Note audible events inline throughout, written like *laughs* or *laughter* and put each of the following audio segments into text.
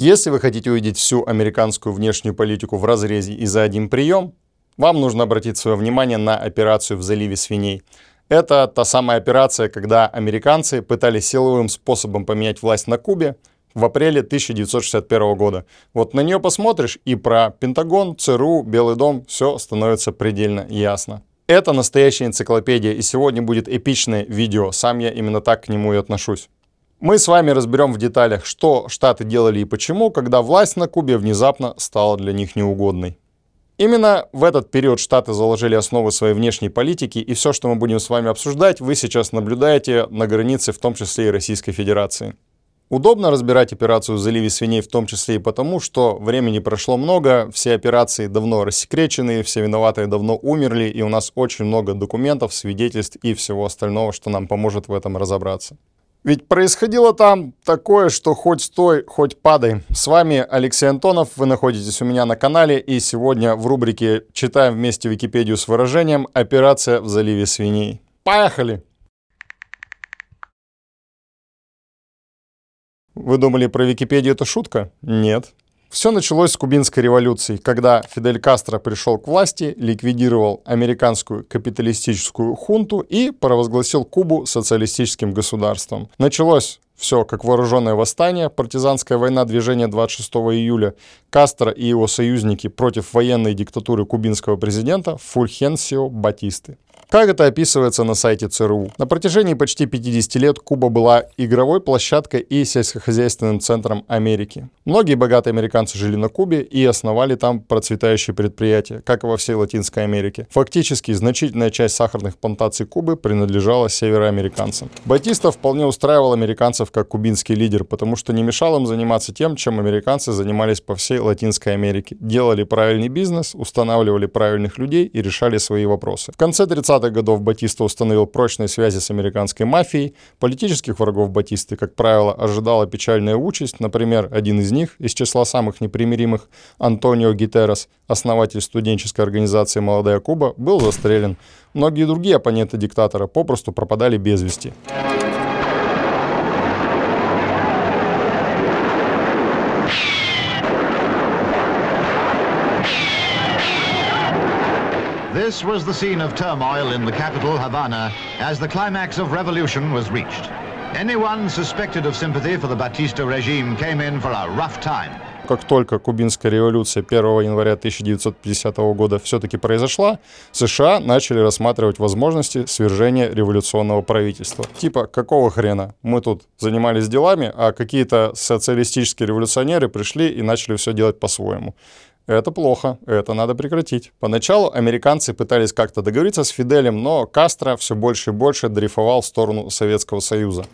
Если вы хотите увидеть всю американскую внешнюю политику в разрезе и за один прием, вам нужно обратить свое внимание на операцию в заливе свиней. Это та самая операция, когда американцы пытались силовым способом поменять власть на Кубе в апреле 1961 года. Вот на нее посмотришь, и про Пентагон, ЦРУ, Белый дом все становится предельно ясно. Это настоящая энциклопедия, и сегодня будет эпичное видео. Сам я именно так к нему и отношусь. Мы с вами разберем в деталях, что Штаты делали и почему, когда власть на Кубе внезапно стала для них неугодной. Именно в этот период Штаты заложили основы своей внешней политики, и все, что мы будем с вами обсуждать, вы сейчас наблюдаете на границе, в том числе и Российской Федерации. Удобно разбирать операцию в заливе свиней в том числе и потому, что времени прошло много, все операции давно рассекречены, все виноватые давно умерли, и у нас очень много документов, свидетельств и всего остального, что нам поможет в этом разобраться. Ведь происходило там такое, что хоть стой, хоть падай. С вами Алексей Антонов, вы находитесь у меня на канале, и сегодня в рубрике «Читаем вместе Википедию с выражением «Операция в заливе свиней». Поехали! Вы думали, про Википедию это шутка? Нет. Все началось с кубинской революции, когда Фидель Кастро пришел к власти, ликвидировал американскую капиталистическую хунту и провозгласил Кубу социалистическим государством. Началось все как вооруженное восстание, партизанская война движения 26 июля, Кастро и его союзники против военной диктатуры кубинского президента Фульхенсио Батисты. Как это описывается на сайте ЦРУ? На протяжении почти 50 лет Куба была игровой площадкой и сельскохозяйственным центром Америки. Многие богатые американцы жили на Кубе и основали там процветающие предприятия, как и во всей Латинской Америке. Фактически, значительная часть сахарных плантаций Кубы принадлежала североамериканцам. Батиста вполне устраивал американцев как кубинский лидер, потому что не мешал им заниматься тем, чем американцы занимались по всей Латинской Америке. Делали правильный бизнес, устанавливали правильных людей и решали свои вопросы. В конце 30 30-х годов Батиста установил прочные связи с американской мафией. Политических врагов Батисты, как правило, ожидала печальная участь. Например, один из них, из числа самых непримиримых, Антонио Гитерос, основатель студенческой организации «Молодая Куба», был застрелен. Многие другие оппоненты диктатора попросту пропадали без вести. This was the scene of turmoil in the capital, Havana, as the climax of revolution was reached. Anyone suspected of sympathy for the Batista regime came in for a rough time. Как только кубинская революция 1 января 1950 года все-таки произошла, США начали рассматривать возможности свержения революционного правительства. Типа, какого хрена? Мы тут занимались делами, а какие-то социалистические революционеры пришли и начали все делать по-своему. Это плохо, это надо прекратить. Поначалу американцы пытались как-то договориться с Фиделем, но Кастро все больше и больше дрейфовал в сторону Советского Союза.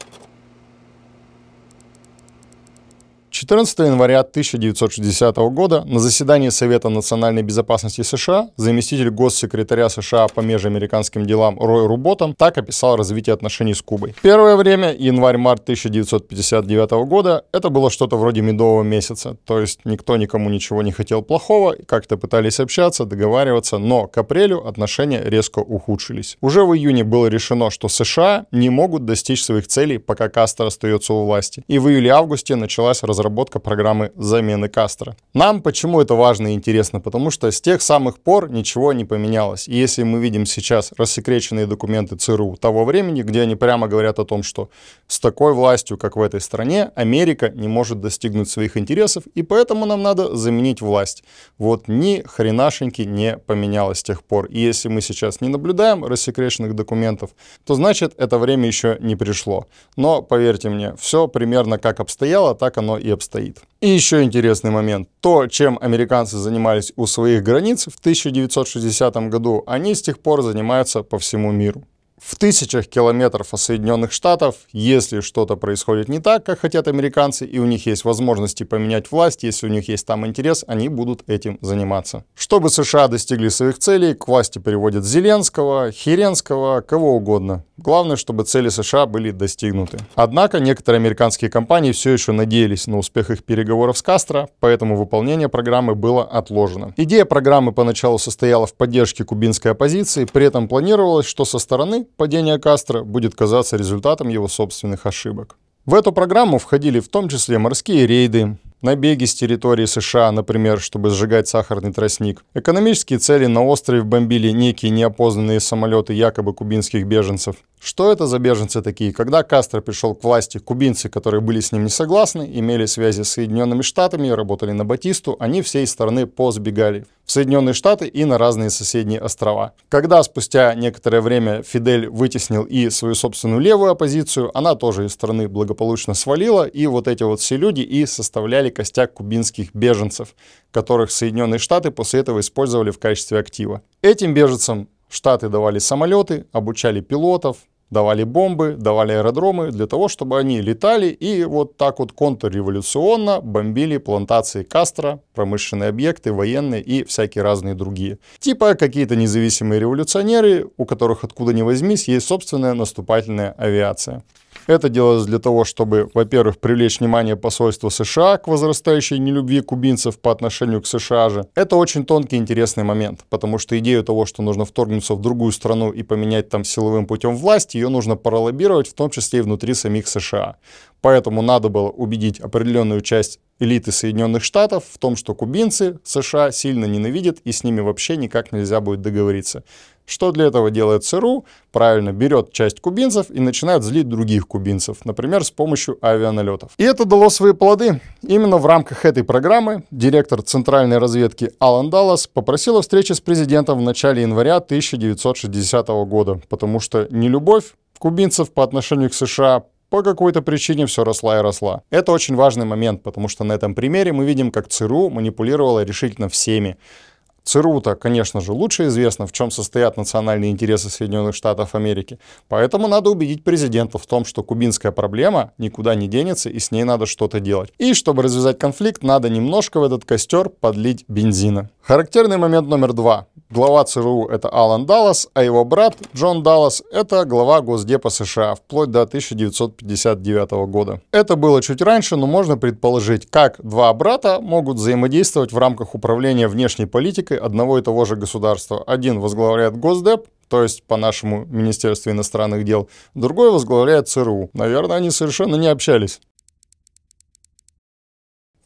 14 января 1960 года на заседании Совета национальной безопасности США заместитель госсекретаря США по межамериканским делам Рой Руботом так описал развитие отношений с Кубой. Первое время, январь-март 1959 года, это было что-то вроде медового месяца, то есть никто никому ничего не хотел плохого, как-то пытались общаться, договариваться, но к апрелю отношения резко ухудшились. Уже в июне было решено, что США не могут достичь своих целей, пока Кастер остается у власти. И в июле-августе началась разработка разработка программы замены кастера. Нам почему это важно и интересно? Потому что с тех самых пор ничего не поменялось. И если мы видим сейчас рассекреченные документы ЦРУ того времени, где они прямо говорят о том, что с такой властью, как в этой стране, Америка не может достигнуть своих интересов, и поэтому нам надо заменить власть. Вот ни хренашеньки не поменялось с тех пор. И если мы сейчас не наблюдаем рассекреченных документов, то значит это время еще не пришло. Но, поверьте мне, все примерно как обстояло, так оно и обстоит. И еще интересный момент. То, чем американцы занимались у своих границ в 1960 году, они с тех пор занимаются по всему миру в тысячах километров от Соединенных Штатов, если что-то происходит не так, как хотят американцы, и у них есть возможности поменять власть, если у них есть там интерес, они будут этим заниматься. Чтобы США достигли своих целей, к власти переводят Зеленского, Херенского, кого угодно. Главное, чтобы цели США были достигнуты. Однако некоторые американские компании все еще надеялись на успех их переговоров с Кастро, поэтому выполнение программы было отложено. Идея программы поначалу состояла в поддержке кубинской оппозиции, при этом планировалось, что со стороны падение Кастро будет казаться результатом его собственных ошибок. В эту программу входили в том числе морские рейды, набеги с территории США, например, чтобы сжигать сахарный тростник. Экономические цели на острове бомбили некие неопознанные самолеты якобы кубинских беженцев. Что это за беженцы такие? Когда Кастро пришел к власти, кубинцы, которые были с ним не согласны, имели связи с Соединенными Штатами, работали на Батисту, они всей страны позбегали в Соединенные Штаты и на разные соседние острова. Когда спустя некоторое время Фидель вытеснил и свою собственную левую оппозицию, она тоже из страны благополучно свалила, и вот эти вот все люди и составляли костяк кубинских беженцев, которых Соединенные Штаты после этого использовали в качестве актива. Этим беженцам Штаты давали самолеты, обучали пилотов, давали бомбы, давали аэродромы для того, чтобы они летали и вот так вот контрреволюционно бомбили плантации Кастро, промышленные объекты, военные и всякие разные другие. Типа какие-то независимые революционеры, у которых откуда ни возьмись, есть собственная наступательная авиация. Это делалось для того, чтобы, во-первых, привлечь внимание посольства США к возрастающей нелюбви кубинцев по отношению к США же. Это очень тонкий интересный момент, потому что идею того, что нужно вторгнуться в другую страну и поменять там силовым путем власть, ее нужно пролоббировать, в том числе и внутри самих США. Поэтому надо было убедить определенную часть элиты Соединенных Штатов в том, что кубинцы США сильно ненавидят и с ними вообще никак нельзя будет договориться. Что для этого делает ЦРУ? Правильно, берет часть кубинцев и начинает злить других кубинцев, например, с помощью авианалетов. И это дало свои плоды. Именно в рамках этой программы директор центральной разведки Алан Даллас попросила встречи с президентом в начале января 1960 года, потому что нелюбовь кубинцев по отношению к США по какой-то причине все росла и росла. Это очень важный момент, потому что на этом примере мы видим, как ЦРУ манипулировала решительно всеми. ЦРУ-то, конечно же, лучше известно, в чем состоят национальные интересы Соединенных Штатов Америки. Поэтому надо убедить президента в том, что кубинская проблема никуда не денется и с ней надо что-то делать. И чтобы развязать конфликт, надо немножко в этот костер подлить бензина. Характерный момент номер два. Глава ЦРУ — это Алан Даллас, а его брат Джон Даллас — это глава Госдепа США вплоть до 1959 года. Это было чуть раньше, но можно предположить, как два брата могут взаимодействовать в рамках управления внешней политикой одного и того же государства. Один возглавляет Госдеп, то есть по нашему Министерству иностранных дел, другой возглавляет ЦРУ. Наверное, они совершенно не общались.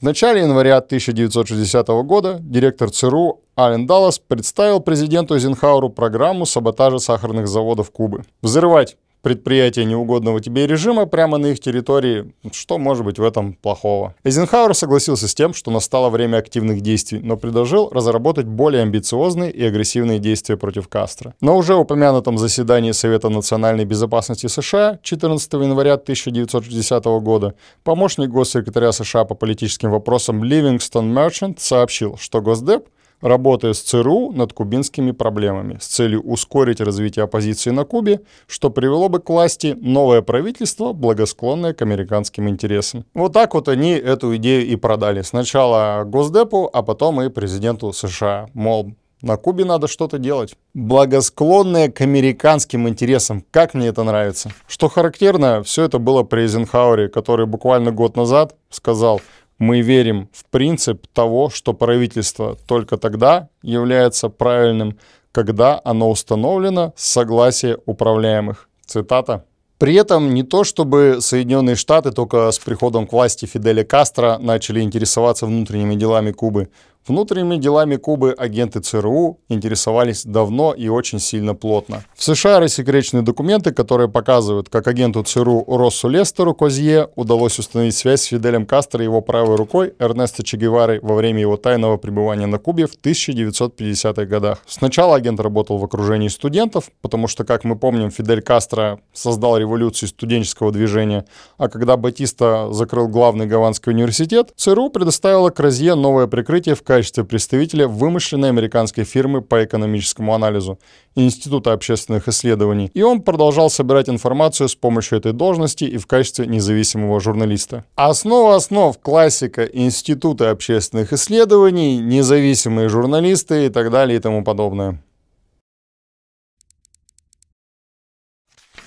В начале января 1960 года директор ЦРУ Ален Даллас представил президенту Эйзенхауэру программу саботажа сахарных заводов Кубы. Взрывать предприятия неугодного тебе режима прямо на их территории, что может быть в этом плохого? Эйзенхауэр согласился с тем, что настало время активных действий, но предложил разработать более амбициозные и агрессивные действия против Кастро. На уже упомянутом заседании Совета национальной безопасности США 14 января 1960 года помощник госсекретаря США по политическим вопросам Ливингстон Мерчант сообщил, что Госдеп – работая с ЦРУ над кубинскими проблемами с целью ускорить развитие оппозиции на Кубе, что привело бы к власти новое правительство, благосклонное к американским интересам. Вот так вот они эту идею и продали. Сначала Госдепу, а потом и президенту США. Мол, на Кубе надо что-то делать. Благосклонное к американским интересам. Как мне это нравится. Что характерно, все это было при Эйзенхауэре, который буквально год назад сказал – мы верим в принцип того, что правительство только тогда является правильным, когда оно установлено с согласия управляемых. Цитата. При этом не то, чтобы Соединенные Штаты только с приходом к власти Фиделя Кастро начали интересоваться внутренними делами Кубы – Внутренними делами Кубы агенты ЦРУ интересовались давно и очень сильно плотно. В США рассекречены документы, которые показывают, как агенту ЦРУ Россу Лестеру Козье удалось установить связь с Фиделем Кастро и его правой рукой Эрнесто Че Гевары во время его тайного пребывания на Кубе в 1950-х годах. Сначала агент работал в окружении студентов, потому что, как мы помним, Фидель Кастро создал революцию студенческого движения, а когда Батиста закрыл главный Гаванский университет, ЦРУ предоставила Козье новое прикрытие в качестве качестве представителя вымышленной американской фирмы по экономическому анализу Института общественных исследований, и он продолжал собирать информацию с помощью этой должности и в качестве независимого журналиста. Основа основ классика Института общественных исследований, независимые журналисты и так далее и тому подобное.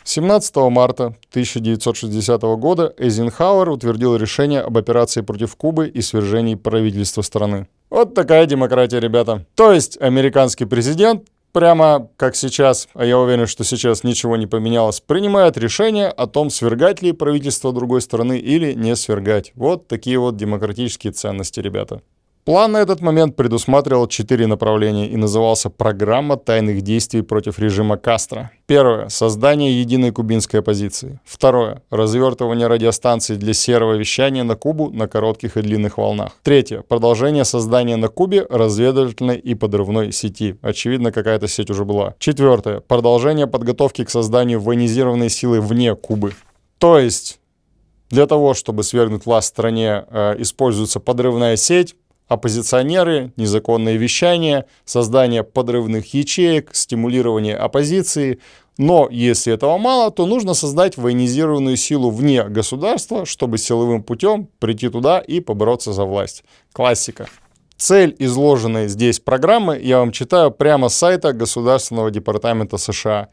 17 марта 1960 года Эйзенхауэр утвердил решение об операции против Кубы и свержении правительства страны. Вот такая демократия, ребята. То есть американский президент прямо как сейчас, а я уверен, что сейчас ничего не поменялось, принимает решение о том, свергать ли правительство другой страны или не свергать. Вот такие вот демократические ценности, ребята. План на этот момент предусматривал четыре направления и назывался «Программа тайных действий против режима Кастро». Первое – создание единой кубинской оппозиции. Второе – развертывание радиостанций для серого вещания на Кубу на коротких и длинных волнах. Третье – продолжение создания на Кубе разведывательной и подрывной сети. Очевидно, какая-то сеть уже была. Четвертое – продолжение подготовки к созданию военизированной силы вне Кубы. То есть для того, чтобы свергнуть власть в стране, э, используется подрывная сеть, оппозиционеры, незаконные вещания, создание подрывных ячеек, стимулирование оппозиции. Но если этого мало, то нужно создать военизированную силу вне государства, чтобы силовым путем прийти туда и побороться за власть. Классика. Цель изложенной здесь программы я вам читаю прямо с сайта Государственного департамента США.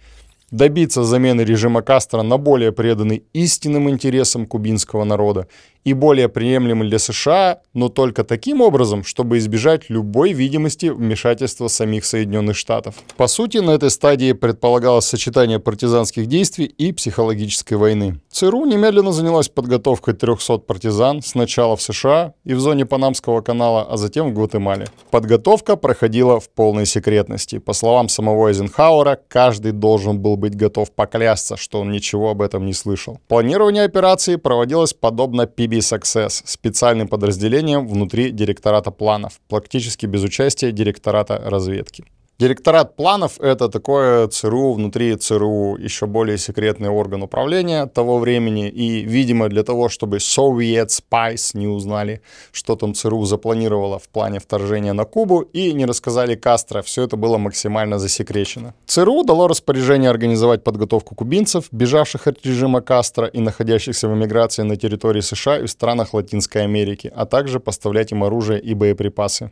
Добиться замены режима Кастро на более преданный истинным интересам кубинского народа и более приемлемы для США, но только таким образом, чтобы избежать любой видимости вмешательства самих Соединенных Штатов. По сути, на этой стадии предполагалось сочетание партизанских действий и психологической войны. ЦРУ немедленно занялась подготовкой 300 партизан сначала в США и в зоне Панамского канала, а затем в Гватемале. Подготовка проходила в полной секретности. По словам самого Эйзенхауэра, каждый должен был быть готов поклясться, что он ничего об этом не слышал. Планирование операции проводилось подобно PBS и Success специальным подразделением внутри директората планов, практически без участия директората разведки. Директорат планов — это такое ЦРУ внутри ЦРУ, еще более секретный орган управления того времени. И, видимо, для того, чтобы Soviet Spies не узнали, что там ЦРУ запланировало в плане вторжения на Кубу, и не рассказали Кастро, все это было максимально засекречено. ЦРУ дало распоряжение организовать подготовку кубинцев, бежавших от режима Кастро и находящихся в эмиграции на территории США и в странах Латинской Америки, а также поставлять им оружие и боеприпасы.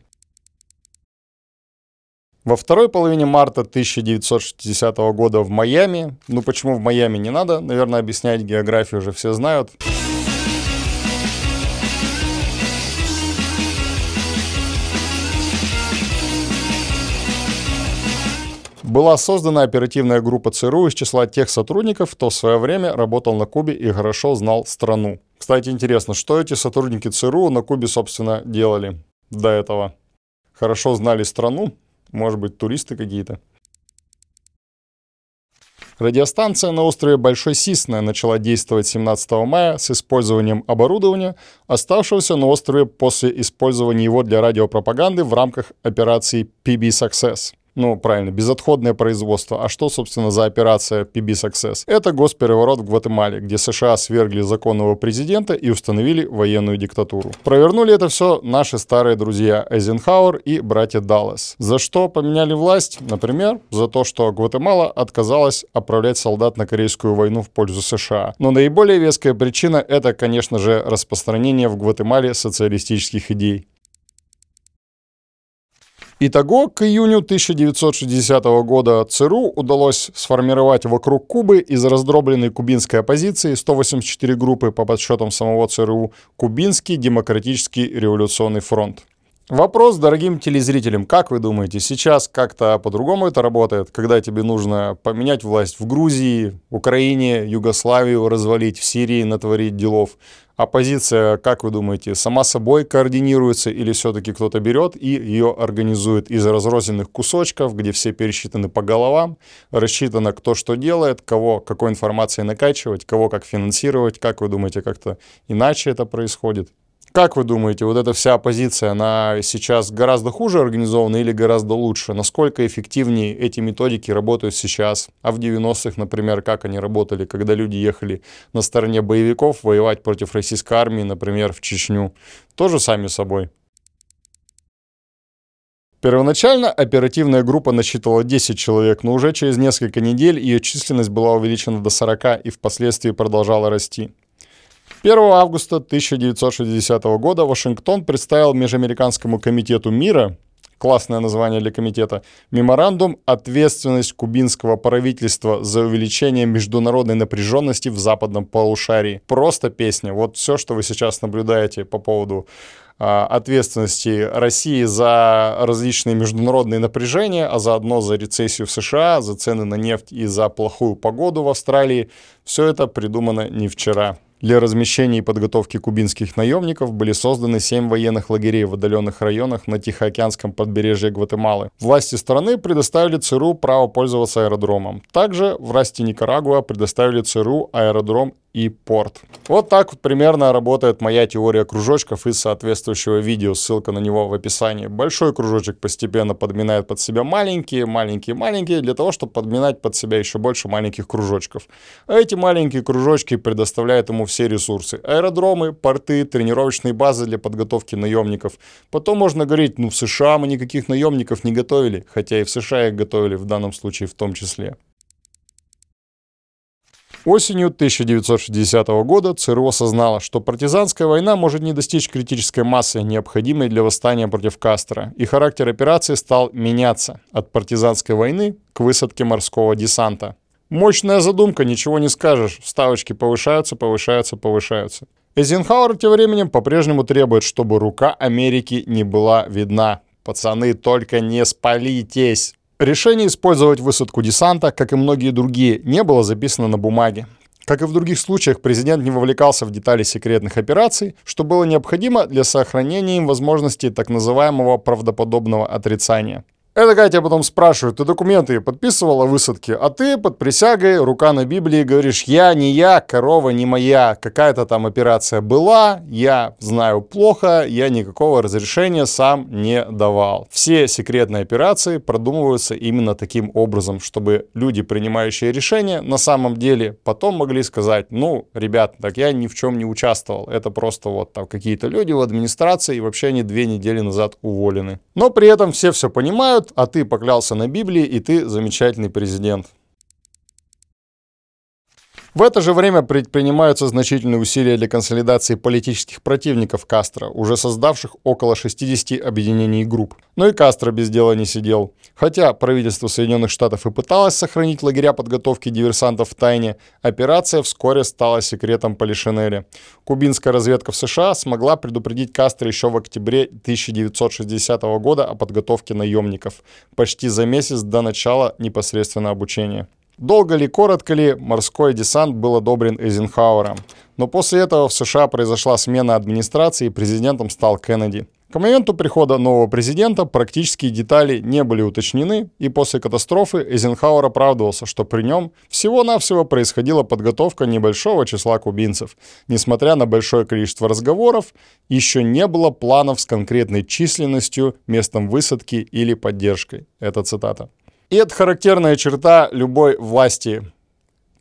Во второй половине марта 1960 года в Майами, ну почему в Майами не надо, наверное, объяснять географию уже все знают. Была создана оперативная группа ЦРУ из числа тех сотрудников, кто в свое время работал на Кубе и хорошо знал страну. Кстати, интересно, что эти сотрудники ЦРУ на Кубе, собственно, делали до этого? Хорошо знали страну, может быть, туристы какие-то. Радиостанция на острове Большой Сисная начала действовать 17 мая с использованием оборудования, оставшегося на острове после использования его для радиопропаганды в рамках операции PB Success ну, правильно, безотходное производство. А что, собственно, за операция PB Success? Это госпереворот в Гватемале, где США свергли законного президента и установили военную диктатуру. Провернули это все наши старые друзья Эйзенхауэр и братья Даллас. За что поменяли власть? Например, за то, что Гватемала отказалась отправлять солдат на Корейскую войну в пользу США. Но наиболее веская причина — это, конечно же, распространение в Гватемале социалистических идей. Итого, к июню 1960 года ЦРУ удалось сформировать вокруг Кубы из раздробленной кубинской оппозиции 184 группы по подсчетам самого ЦРУ «Кубинский демократический революционный фронт». Вопрос дорогим телезрителям. Как вы думаете, сейчас как-то по-другому это работает, когда тебе нужно поменять власть в Грузии, Украине, Югославию развалить, в Сирии натворить делов? оппозиция, а как вы думаете, сама собой координируется или все-таки кто-то берет и ее организует из разрозненных кусочков, где все пересчитаны по головам, рассчитано кто что делает, кого какой информацией накачивать, кого как финансировать, как вы думаете, как-то иначе это происходит? Как вы думаете, вот эта вся оппозиция, она сейчас гораздо хуже организована или гораздо лучше? Насколько эффективнее эти методики работают сейчас? А в 90-х, например, как они работали, когда люди ехали на стороне боевиков воевать против российской армии, например, в Чечню? Тоже сами собой. Первоначально оперативная группа насчитывала 10 человек, но уже через несколько недель ее численность была увеличена до 40 и впоследствии продолжала расти. 1 августа 1960 года Вашингтон представил Межамериканскому комитету мира классное название для комитета, меморандум «Ответственность кубинского правительства за увеличение международной напряженности в западном полушарии». Просто песня. Вот все, что вы сейчас наблюдаете по поводу а, ответственности России за различные международные напряжения, а заодно за рецессию в США, за цены на нефть и за плохую погоду в Австралии. Все это придумано не вчера. Для размещения и подготовки кубинских наемников были созданы семь военных лагерей в отдаленных районах на Тихоокеанском побережье Гватемалы. Власти страны предоставили ЦРУ право пользоваться аэродромом. Также власти Никарагуа предоставили ЦРУ аэродром и порт. Вот так вот примерно работает моя теория кружочков из соответствующего видео, ссылка на него в описании. Большой кружочек постепенно подминает под себя маленькие, маленькие, маленькие, для того, чтобы подминать под себя еще больше маленьких кружочков. А эти маленькие кружочки предоставляют ему все ресурсы. Аэродромы, порты, тренировочные базы для подготовки наемников. Потом можно говорить, ну в США мы никаких наемников не готовили, хотя и в США их готовили в данном случае в том числе. Осенью 1960 года ЦРУ осознала, что партизанская война может не достичь критической массы, необходимой для восстания против Кастро, и характер операции стал меняться от партизанской войны к высадке морского десанта. Мощная задумка, ничего не скажешь, вставочки повышаются, повышаются, повышаются. Эйзенхауэр тем временем по-прежнему требует, чтобы рука Америки не была видна. Пацаны, только не спалитесь. Решение использовать высадку десанта, как и многие другие, не было записано на бумаге. Как и в других случаях, президент не вовлекался в детали секретных операций, что было необходимо для сохранения им возможности так называемого правдоподобного отрицания. Это когда потом спрашивают, ты документы подписывала, о высадке, а ты под присягой, рука на Библии, говоришь, я не я, корова не моя, какая-то там операция была, я знаю плохо, я никакого разрешения сам не давал. Все секретные операции продумываются именно таким образом, чтобы люди, принимающие решения, на самом деле потом могли сказать, ну, ребят, так я ни в чем не участвовал, это просто вот там какие-то люди в администрации и вообще они две недели назад уволены. Но при этом все все понимают, а ты поклялся на Библии, и ты замечательный президент. В это же время предпринимаются значительные усилия для консолидации политических противников Кастро, уже создавших около 60 объединений и групп. Но и Кастро без дела не сидел. Хотя правительство Соединенных Штатов и пыталось сохранить лагеря подготовки диверсантов в тайне, операция вскоре стала секретом Полишинеля. Кубинская разведка в США смогла предупредить Кастро еще в октябре 1960 года о подготовке наемников, почти за месяц до начала непосредственно обучения. Долго ли, коротко ли, морской десант был одобрен Эйзенхауэром. Но после этого в США произошла смена администрации, и президентом стал Кеннеди. К моменту прихода нового президента практические детали не были уточнены, и после катастрофы Эйзенхауэр оправдывался, что при нем всего-навсего происходила подготовка небольшого числа кубинцев. Несмотря на большое количество разговоров, еще не было планов с конкретной численностью, местом высадки или поддержкой. Это цитата. И это характерная черта любой власти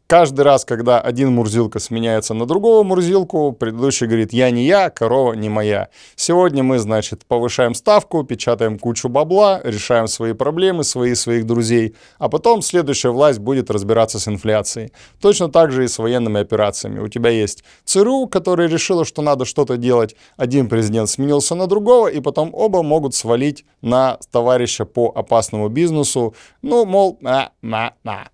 каждый раз, когда один Мурзилка сменяется на другого Мурзилку, предыдущий говорит «я не я, корова не моя». Сегодня мы, значит, повышаем ставку, печатаем кучу бабла, решаем свои проблемы, свои своих друзей, а потом следующая власть будет разбираться с инфляцией. Точно так же и с военными операциями. У тебя есть ЦРУ, которая решила, что надо что-то делать, один президент сменился на другого, и потом оба могут свалить на товарища по опасному бизнесу, ну, мол, на-на-на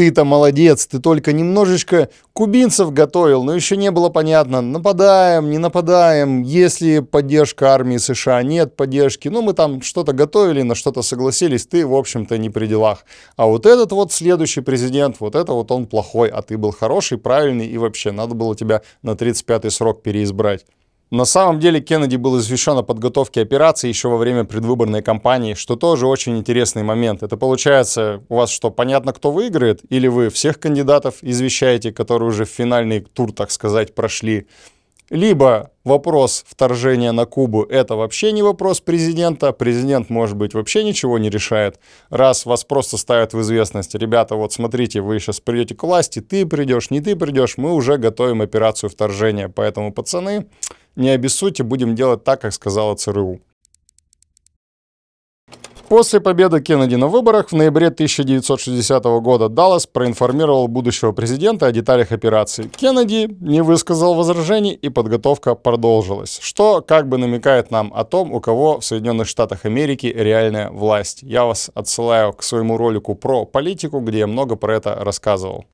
ты-то молодец, ты только немножечко кубинцев готовил, но еще не было понятно, нападаем, не нападаем, есть ли поддержка армии США, нет поддержки, ну мы там что-то готовили, на что-то согласились, ты, в общем-то, не при делах. А вот этот вот следующий президент, вот это вот он плохой, а ты был хороший, правильный, и вообще надо было тебя на 35-й срок переизбрать. На самом деле Кеннеди был извещен о подготовке операции еще во время предвыборной кампании, что тоже очень интересный момент. Это получается, у вас что, понятно, кто выиграет? Или вы всех кандидатов извещаете, которые уже в финальный тур, так сказать, прошли? Либо вопрос вторжения на Кубу – это вообще не вопрос президента. Президент, может быть, вообще ничего не решает. Раз вас просто ставят в известность, ребята, вот смотрите, вы сейчас придете к власти, ты придешь, не ты придешь, мы уже готовим операцию вторжения. Поэтому, пацаны, не обессудьте, будем делать так, как сказала ЦРУ. После победы Кеннеди на выборах в ноябре 1960 года Даллас проинформировал будущего президента о деталях операции. Кеннеди не высказал возражений и подготовка продолжилась, что как бы намекает нам о том, у кого в Соединенных Штатах Америки реальная власть. Я вас отсылаю к своему ролику про политику, где я много про это рассказывал.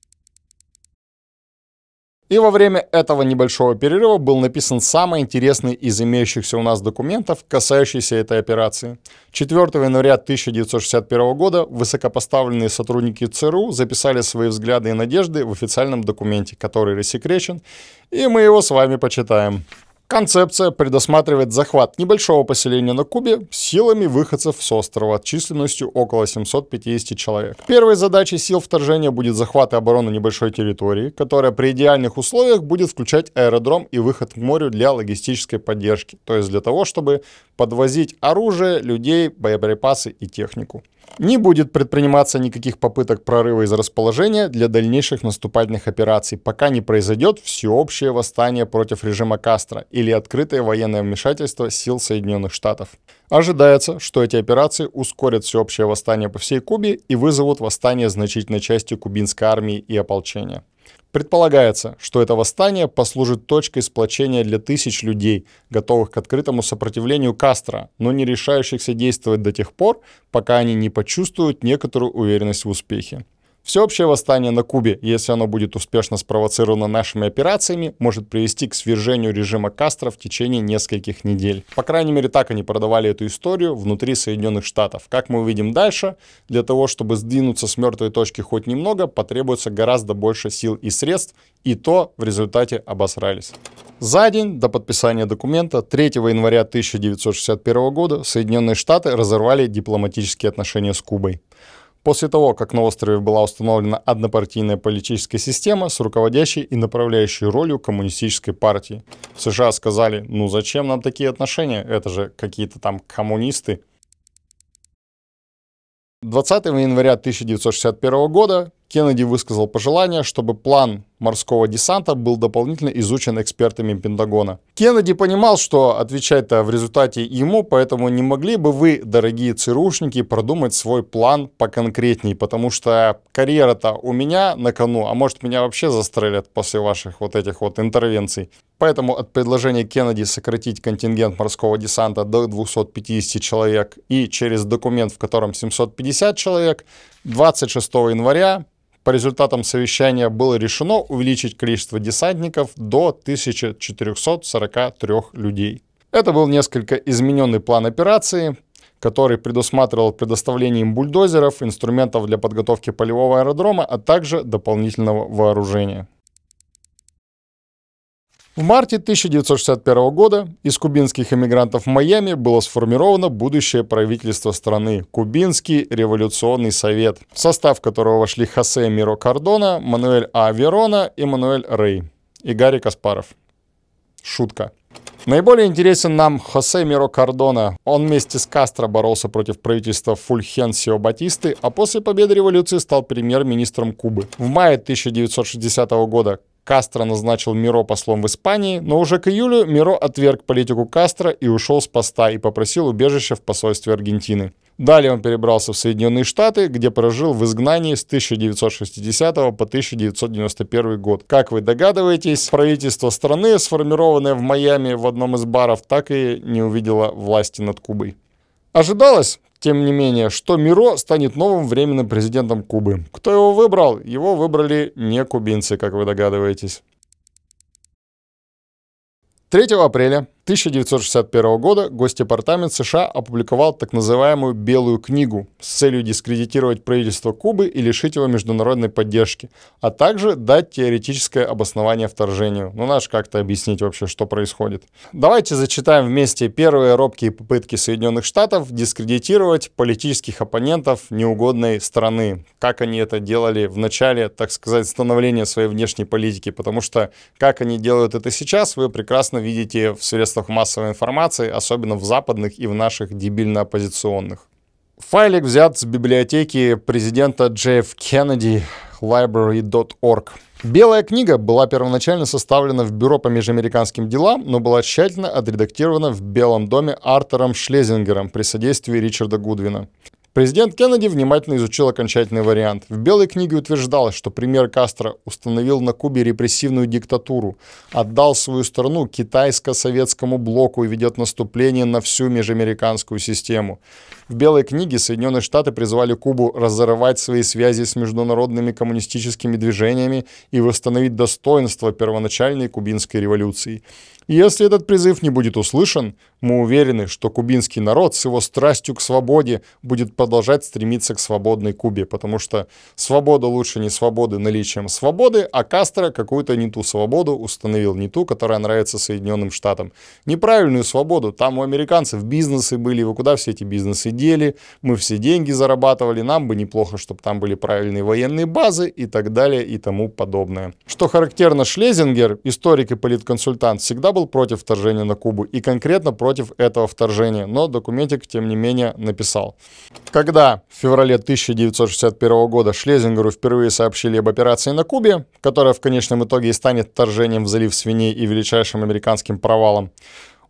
И во время этого небольшого перерыва был написан самый интересный из имеющихся у нас документов, касающийся этой операции. 4 января 1961 года высокопоставленные сотрудники ЦРУ записали свои взгляды и надежды в официальном документе, который рассекречен, и мы его с вами почитаем. Концепция предусматривает захват небольшого поселения на Кубе силами выходцев с острова численностью около 750 человек. Первой задачей сил вторжения будет захват и оборона небольшой территории, которая при идеальных условиях будет включать аэродром и выход к морю для логистической поддержки, то есть для того, чтобы подвозить оружие, людей, боеприпасы и технику. Не будет предприниматься никаких попыток прорыва из расположения для дальнейших наступательных операций, пока не произойдет всеобщее восстание против режима Кастро или открытое военное вмешательство сил Соединенных Штатов. Ожидается, что эти операции ускорят всеобщее восстание по всей Кубе и вызовут восстание значительной части кубинской армии и ополчения. Предполагается, что это восстание послужит точкой сплочения для тысяч людей, готовых к открытому сопротивлению Кастро, но не решающихся действовать до тех пор, пока они не почувствуют некоторую уверенность в успехе. Всеобщее восстание на Кубе, если оно будет успешно спровоцировано нашими операциями, может привести к свержению режима Кастро в течение нескольких недель. По крайней мере, так они продавали эту историю внутри Соединенных Штатов. Как мы увидим дальше, для того, чтобы сдвинуться с мертвой точки хоть немного, потребуется гораздо больше сил и средств, и то в результате обосрались. За день до подписания документа 3 января 1961 года Соединенные Штаты разорвали дипломатические отношения с Кубой. После того, как на острове была установлена однопартийная политическая система с руководящей и направляющей ролью коммунистической партии. В США сказали, ну зачем нам такие отношения, это же какие-то там коммунисты. 20 января 1961 года Кеннеди высказал пожелание, чтобы план морского десанта был дополнительно изучен экспертами Пентагона. Кеннеди понимал, что отвечать-то в результате ему, поэтому не могли бы вы, дорогие ЦРУшники, продумать свой план поконкретней, потому что карьера-то у меня на кону, а может меня вообще застрелят после ваших вот этих вот интервенций. Поэтому от предложения Кеннеди сократить контингент морского десанта до 250 человек и через документ, в котором 750 человек, 26 января по результатам совещания было решено увеличить количество десантников до 1443 людей. Это был несколько измененный план операции, который предусматривал предоставление им бульдозеров, инструментов для подготовки полевого аэродрома, а также дополнительного вооружения. В марте 1961 года из кубинских иммигрантов в Майами было сформировано будущее правительство страны – Кубинский революционный совет, в состав которого вошли Хосе Миро Кардона, Мануэль А. Верона, Мануэль Рей и Гарри Каспаров. Шутка. Наиболее интересен нам Хосе Миро Кардона. Он вместе с Кастро боролся против правительства Фульхенсио Батисты, а после победы революции стал премьер-министром Кубы. В мае 1960 года Кастро назначил Миро послом в Испании, но уже к июлю Миро отверг политику Кастро и ушел с поста и попросил убежище в посольстве Аргентины. Далее он перебрался в Соединенные Штаты, где прожил в изгнании с 1960 по 1991 год. Как вы догадываетесь, правительство страны, сформированное в Майами в одном из баров, так и не увидело власти над Кубой. Ожидалось, тем не менее, что Миро станет новым временным президентом Кубы. Кто его выбрал? Его выбрали не кубинцы, как вы догадываетесь. 3 апреля 1961 года Гостепартамент США опубликовал так называемую «Белую книгу» с целью дискредитировать правительство Кубы и лишить его международной поддержки, а также дать теоретическое обоснование вторжению. Ну, наш как-то объяснить вообще, что происходит. Давайте зачитаем вместе первые робкие попытки Соединенных Штатов дискредитировать политических оппонентов неугодной страны. Как они это делали в начале, так сказать, становления своей внешней политики, потому что как они делают это сейчас, вы прекрасно видите в средствах средствах массовой информации, особенно в западных и в наших дебильно-оппозиционных. Файлик взят с библиотеки президента JF Kennedy library.org. Белая книга была первоначально составлена в Бюро по межамериканским делам, но была тщательно отредактирована в Белом доме Артером Шлезингером при содействии Ричарда Гудвина. Президент Кеннеди внимательно изучил окончательный вариант. В Белой книге утверждалось, что премьер Кастро установил на Кубе репрессивную диктатуру, отдал свою страну китайско-советскому блоку и ведет наступление на всю межамериканскую систему. В Белой книге Соединенные Штаты призвали Кубу разорвать свои связи с международными коммунистическими движениями и восстановить достоинство первоначальной кубинской революции. Если этот призыв не будет услышан, мы уверены, что кубинский народ с его страстью к свободе будет продолжать стремиться к свободной Кубе, потому что свобода лучше не свободы наличием свободы, а Кастро какую-то не ту свободу установил, не ту, которая нравится Соединенным Штатам. Неправильную свободу. Там у американцев бизнесы были, вы куда все эти бизнесы дели, мы все деньги зарабатывали, нам бы неплохо, чтобы там были правильные военные базы и так далее и тому подобное. Что характерно, Шлезингер, историк и политконсультант, всегда был против вторжения на Кубу и конкретно против этого вторжения, но документик, тем не менее, написал. Когда в феврале 1961 года Шлезингеру впервые сообщили об операции на Кубе, которая в конечном итоге и станет вторжением в залив свиней и величайшим американским провалом,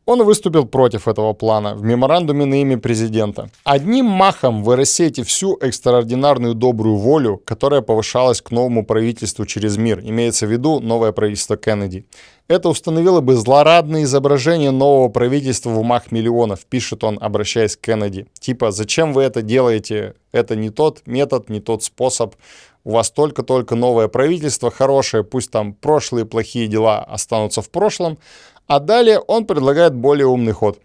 он выступил против этого плана в меморандуме на имя президента. Одним махом вы рассеете всю экстраординарную добрую волю, которая повышалась к новому правительству через мир, имеется в виду новое правительство Кеннеди. Это установило бы злорадное изображение нового правительства в умах миллионов, пишет он, обращаясь к Кеннеди. Типа, зачем вы это делаете? Это не тот метод, не тот способ. У вас только-только новое правительство, хорошее, пусть там прошлые плохие дела останутся в прошлом. А далее он предлагает более умный ход.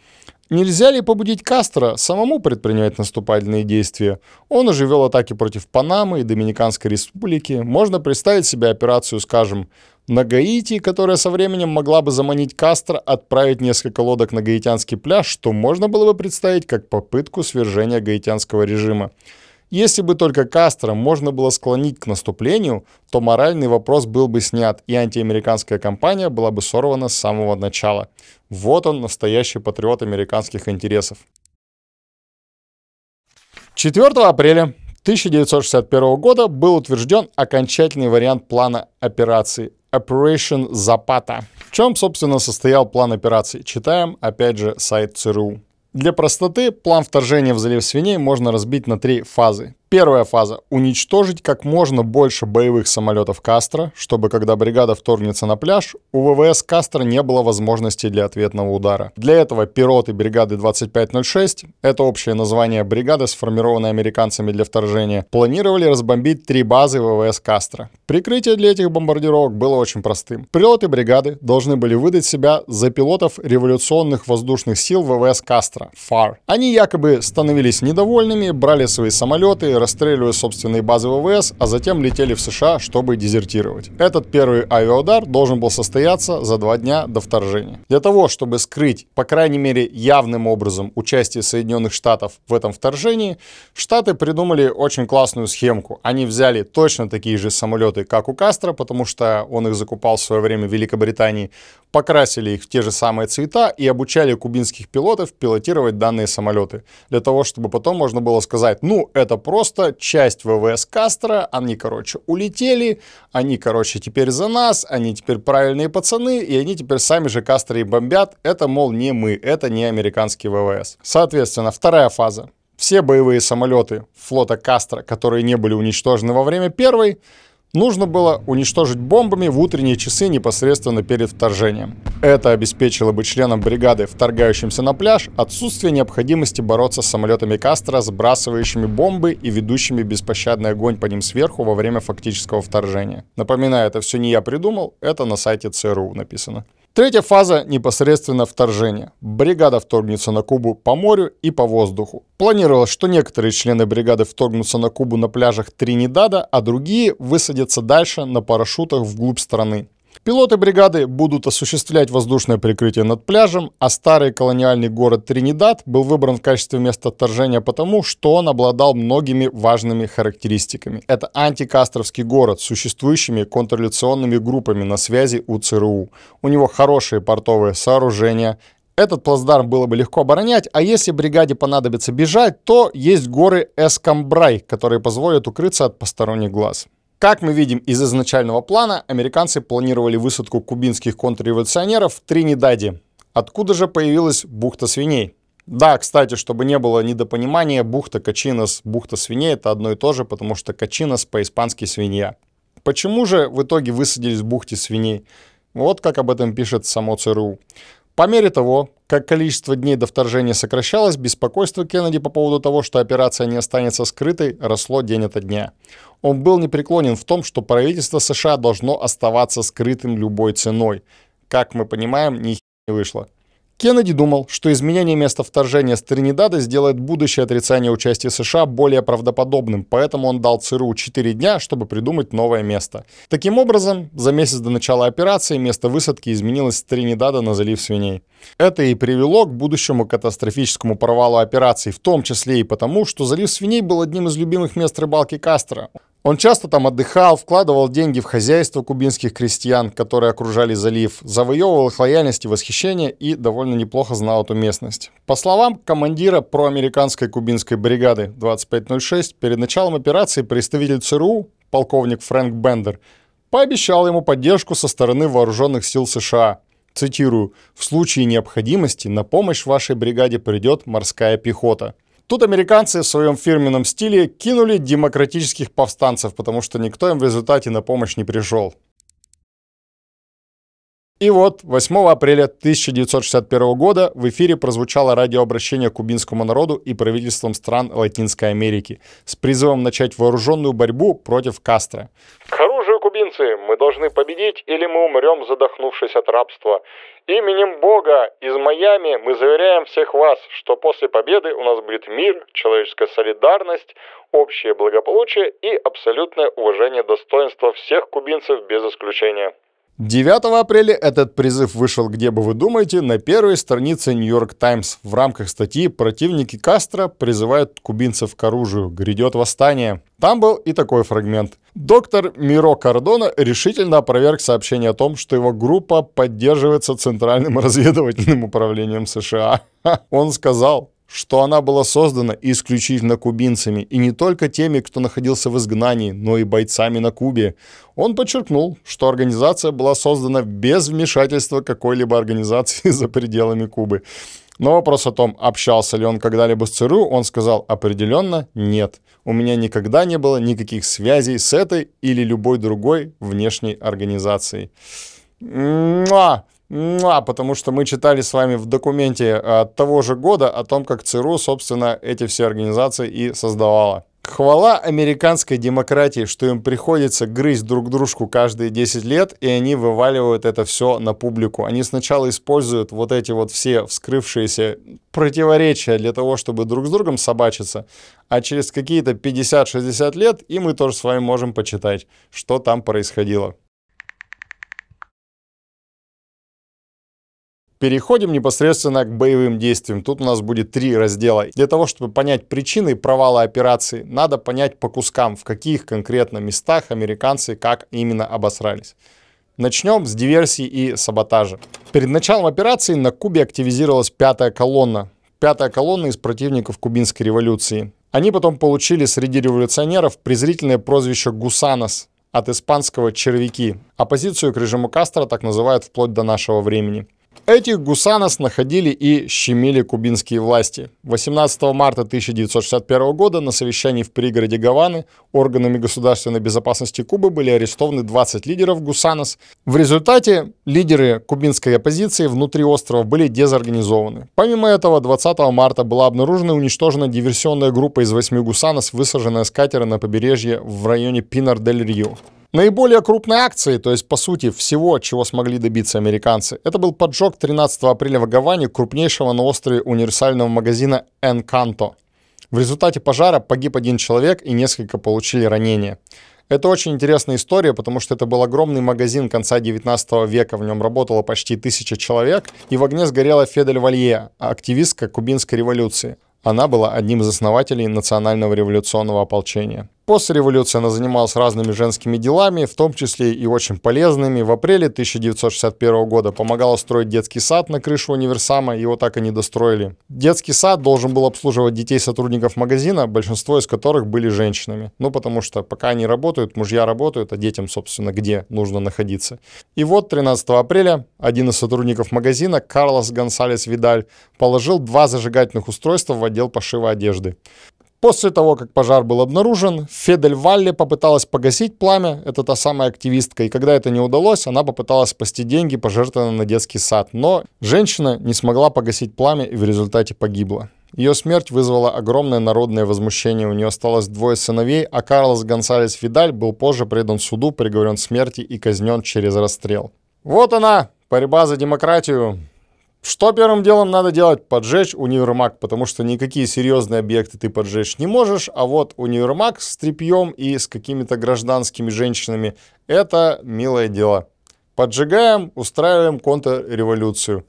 Нельзя ли побудить Кастро самому предпринимать наступательные действия? Он уже вел атаки против Панамы и Доминиканской республики. Можно представить себе операцию, скажем, на Гаити, которая со временем могла бы заманить Кастро отправить несколько лодок на гаитянский пляж, что можно было бы представить как попытку свержения гаитянского режима. Если бы только Кастро можно было склонить к наступлению, то моральный вопрос был бы снят, и антиамериканская кампания была бы сорвана с самого начала. Вот он, настоящий патриот американских интересов. 4 апреля 1961 года был утвержден окончательный вариант плана операции Operation Zapata. В чем, собственно, состоял план операции? Читаем, опять же, сайт ЦРУ. Для простоты план вторжения в залив свиней можно разбить на три фазы. Первая фаза — уничтожить как можно больше боевых самолетов Кастро, чтобы, когда бригада вторгнется на пляж, у ВВС Кастро не было возможности для ответного удара. Для этого пироты бригады 2506 — это общее название бригады, сформированной американцами для вторжения, планировали разбомбить три базы ВВС Кастро. Прикрытие для этих бомбардировок было очень простым. Пилоты бригады должны были выдать себя за пилотов революционных воздушных сил ВВС Кастро — ФАР. Они якобы становились недовольными, брали свои самолеты, расстреливая собственные базы ВВС, а затем летели в США, чтобы дезертировать. Этот первый авиаудар должен был состояться за два дня до вторжения. Для того, чтобы скрыть, по крайней мере, явным образом участие Соединенных Штатов в этом вторжении, Штаты придумали очень классную схемку. Они взяли точно такие же самолеты, как у Кастро, потому что он их закупал в свое время в Великобритании, покрасили их в те же самые цвета и обучали кубинских пилотов пилотировать данные самолеты. Для того, чтобы потом можно было сказать, ну, это просто просто часть ВВС Кастро, они, короче, улетели, они, короче, теперь за нас, они теперь правильные пацаны, и они теперь сами же Кастро и бомбят. Это, мол, не мы, это не американский ВВС. Соответственно, вторая фаза. Все боевые самолеты флота Кастро, которые не были уничтожены во время первой, нужно было уничтожить бомбами в утренние часы непосредственно перед вторжением. Это обеспечило бы членам бригады, вторгающимся на пляж, отсутствие необходимости бороться с самолетами Кастера, сбрасывающими бомбы и ведущими беспощадный огонь по ним сверху во время фактического вторжения. Напоминаю, это все не я придумал, это на сайте ЦРУ написано. Третья фаза – непосредственно вторжение. Бригада вторгнется на Кубу по морю и по воздуху. Планировалось, что некоторые члены бригады вторгнутся на Кубу на пляжах Тринидада, а другие высадятся дальше на парашютах вглубь страны. Пилоты бригады будут осуществлять воздушное прикрытие над пляжем, а старый колониальный город Тринидад был выбран в качестве места отторжения потому, что он обладал многими важными характеристиками. Это антикастровский город с существующими контрреволюционными группами на связи у ЦРУ. У него хорошие портовые сооружения, этот плацдарм было бы легко оборонять, а если бригаде понадобится бежать, то есть горы Эскамбрай, которые позволят укрыться от посторонних глаз. Как мы видим из изначального плана, американцы планировали высадку кубинских контрреволюционеров в Тринидаде. Откуда же появилась бухта свиней? Да, кстати, чтобы не было недопонимания, бухта Качинос, бухта свиней — это одно и то же, потому что Качинос по-испански свинья. Почему же в итоге высадились в бухте свиней? Вот как об этом пишет само ЦРУ. По мере того, как количество дней до вторжения сокращалось, беспокойство Кеннеди по поводу того, что операция не останется скрытой, росло день ото дня. Он был непреклонен в том, что правительство США должно оставаться скрытым любой ценой. Как мы понимаем, ни не вышло. Кеннеди думал, что изменение места вторжения с Тринидада сделает будущее отрицание участия США более правдоподобным, поэтому он дал ЦРУ 4 дня, чтобы придумать новое место. Таким образом, за месяц до начала операции место высадки изменилось с Тринидада на залив свиней. Это и привело к будущему катастрофическому провалу операции, в том числе и потому, что залив свиней был одним из любимых мест рыбалки Кастро. Он часто там отдыхал, вкладывал деньги в хозяйство кубинских крестьян, которые окружали залив, завоевывал их лояльность и восхищение и довольно неплохо знал эту местность. По словам командира проамериканской кубинской бригады 2506, перед началом операции представитель ЦРУ, полковник Фрэнк Бендер, пообещал ему поддержку со стороны вооруженных сил США. Цитирую, «В случае необходимости на помощь вашей бригаде придет морская пехота». Тут американцы в своем фирменном стиле кинули демократических повстанцев, потому что никто им в результате на помощь не пришел. И вот 8 апреля 1961 года в эфире прозвучало радиообращение кубинскому народу и правительствам стран Латинской Америки с призывом начать вооруженную борьбу против Кастро палестинцы, мы должны победить или мы умрем, задохнувшись от рабства. Именем Бога из Майами мы заверяем всех вас, что после победы у нас будет мир, человеческая солидарность, общее благополучие и абсолютное уважение достоинства всех кубинцев без исключения. 9 апреля этот призыв вышел, где бы вы думаете, на первой странице «Нью-Йорк Таймс». В рамках статьи «Противники Кастро призывают кубинцев к оружию. Грядет восстание». Там был и такой фрагмент. Доктор Миро Кардона решительно опроверг сообщение о том, что его группа поддерживается Центральным *laughs* разведывательным управлением США. *laughs* Он сказал, что она была создана исключительно кубинцами, и не только теми, кто находился в изгнании, но и бойцами на Кубе. Он подчеркнул, что организация была создана без вмешательства какой-либо организации *laughs* за пределами Кубы. Но вопрос о том, общался ли он когда-либо с ЦРУ, он сказал определенно «нет». У меня никогда не было никаких связей с этой или любой другой внешней организацией. А, потому что мы читали с вами в документе а, того же года о том, как ЦРУ, собственно, эти все организации и создавала. Хвала американской демократии, что им приходится грызть друг дружку каждые 10 лет, и они вываливают это все на публику. Они сначала используют вот эти вот все вскрывшиеся противоречия для того, чтобы друг с другом собачиться, а через какие-то 50-60 лет и мы тоже с вами можем почитать, что там происходило. Переходим непосредственно к боевым действиям. Тут у нас будет три раздела. Для того, чтобы понять причины провала операции, надо понять по кускам, в каких конкретно местах американцы как именно обосрались. Начнем с диверсии и саботажа. Перед началом операции на Кубе активизировалась пятая колонна. Пятая колонна из противников кубинской революции. Они потом получили среди революционеров презрительное прозвище «гусанос» от испанского «червяки». Оппозицию к режиму Кастро так называют вплоть до нашего времени. Этих гусанос находили и щемили кубинские власти. 18 марта 1961 года на совещании в пригороде Гаваны органами государственной безопасности Кубы были арестованы 20 лидеров гусанос. В результате лидеры кубинской оппозиции внутри острова были дезорганизованы. Помимо этого, 20 марта была обнаружена и уничтожена диверсионная группа из 8 гусанос, высаженная с катера на побережье в районе Пинар-дель-Рио. Наиболее крупной акцией, то есть по сути всего, чего смогли добиться американцы, это был поджог 13 апреля в Гаване крупнейшего на острове универсального магазина «Энканто». В результате пожара погиб один человек и несколько получили ранения. Это очень интересная история, потому что это был огромный магазин конца 19 века, в нем работало почти тысяча человек, и в огне сгорела Федель Валье, активистка кубинской революции. Она была одним из основателей национального революционного ополчения. После революции она занималась разными женскими делами, в том числе и очень полезными. В апреле 1961 года помогала строить детский сад на крышу универсама, его так и не достроили. Детский сад должен был обслуживать детей сотрудников магазина, большинство из которых были женщинами. Ну, потому что пока они работают, мужья работают, а детям, собственно, где нужно находиться. И вот 13 апреля один из сотрудников магазина, Карлос Гонсалес Видаль, положил два зажигательных устройства в отдел пошива одежды. После того, как пожар был обнаружен, Федель Валли попыталась погасить пламя, это та самая активистка, и когда это не удалось, она попыталась спасти деньги, пожертвованные на детский сад, но женщина не смогла погасить пламя и в результате погибла. Ее смерть вызвала огромное народное возмущение. У нее осталось двое сыновей, а Карлос Гонсалес Видаль был позже предан суду, приговорен к смерти и казнен через расстрел. Вот она, борьба за демократию. Что первым делом надо делать? Поджечь универмаг, потому что никакие серьезные объекты ты поджечь не можешь, а вот универмаг с тряпьем и с какими-то гражданскими женщинами – это милое дело. Поджигаем, устраиваем контрреволюцию.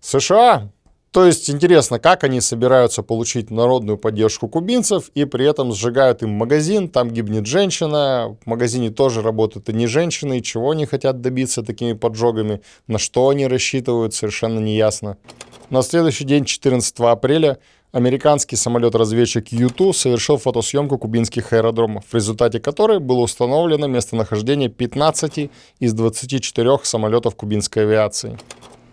США то есть интересно, как они собираются получить народную поддержку кубинцев и при этом сжигают им магазин, там гибнет женщина, в магазине тоже работают и не женщины, чего они хотят добиться такими поджогами, на что они рассчитывают, совершенно неясно. На следующий день, 14 апреля, американский самолет-разведчик Юту совершил фотосъемку кубинских аэродромов, в результате которой было установлено местонахождение 15 из 24 самолетов кубинской авиации.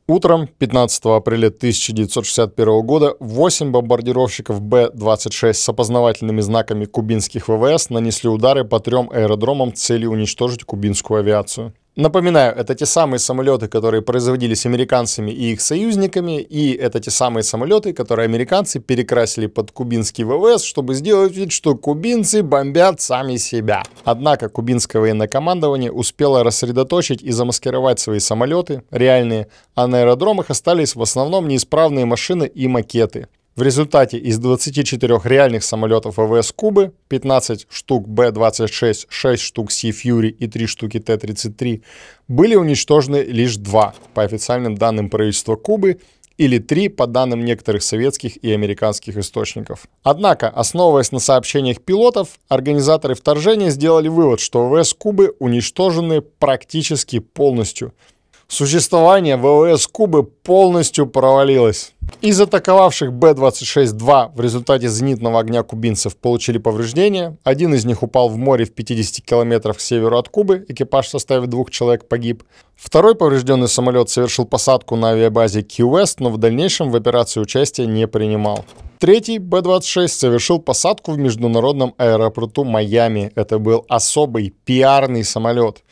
Утром 15 апреля 1961 года 8 бомбардировщиков Б-26 с опознавательными знаками кубинских ВВС нанесли удары по трем аэродромам с целью уничтожить кубинскую авиацию. Напоминаю, это те самые самолеты, которые производились американцами и их союзниками, и это те самые самолеты, которые американцы перекрасили под кубинский ВВС, чтобы сделать вид, что кубинцы бомбят сами себя. Однако кубинское военное командование успело рассредоточить и замаскировать свои самолеты, реальные, а на аэродромах остались в основном неисправные машины и макеты. В результате из 24 реальных самолетов ВВС Кубы, 15 штук Б-26, 6 штук Си-Фьюри и 3 штуки Т-33, были уничтожены лишь 2, по официальным данным правительства Кубы, или три по данным некоторых советских и американских источников. Однако, основываясь на сообщениях пилотов, организаторы вторжения сделали вывод, что ВВС Кубы уничтожены практически полностью – Существование ВВС Кубы полностью провалилось. Из атаковавших Б-26-2 в результате зенитного огня кубинцев получили повреждения. Один из них упал в море в 50 километрах к северу от Кубы. Экипаж в составе двух человек погиб. Второй поврежденный самолет совершил посадку на авиабазе кью West, но в дальнейшем в операции участия не принимал. Третий Б-26 совершил посадку в международном аэропорту Майами. Это был особый пиарный самолет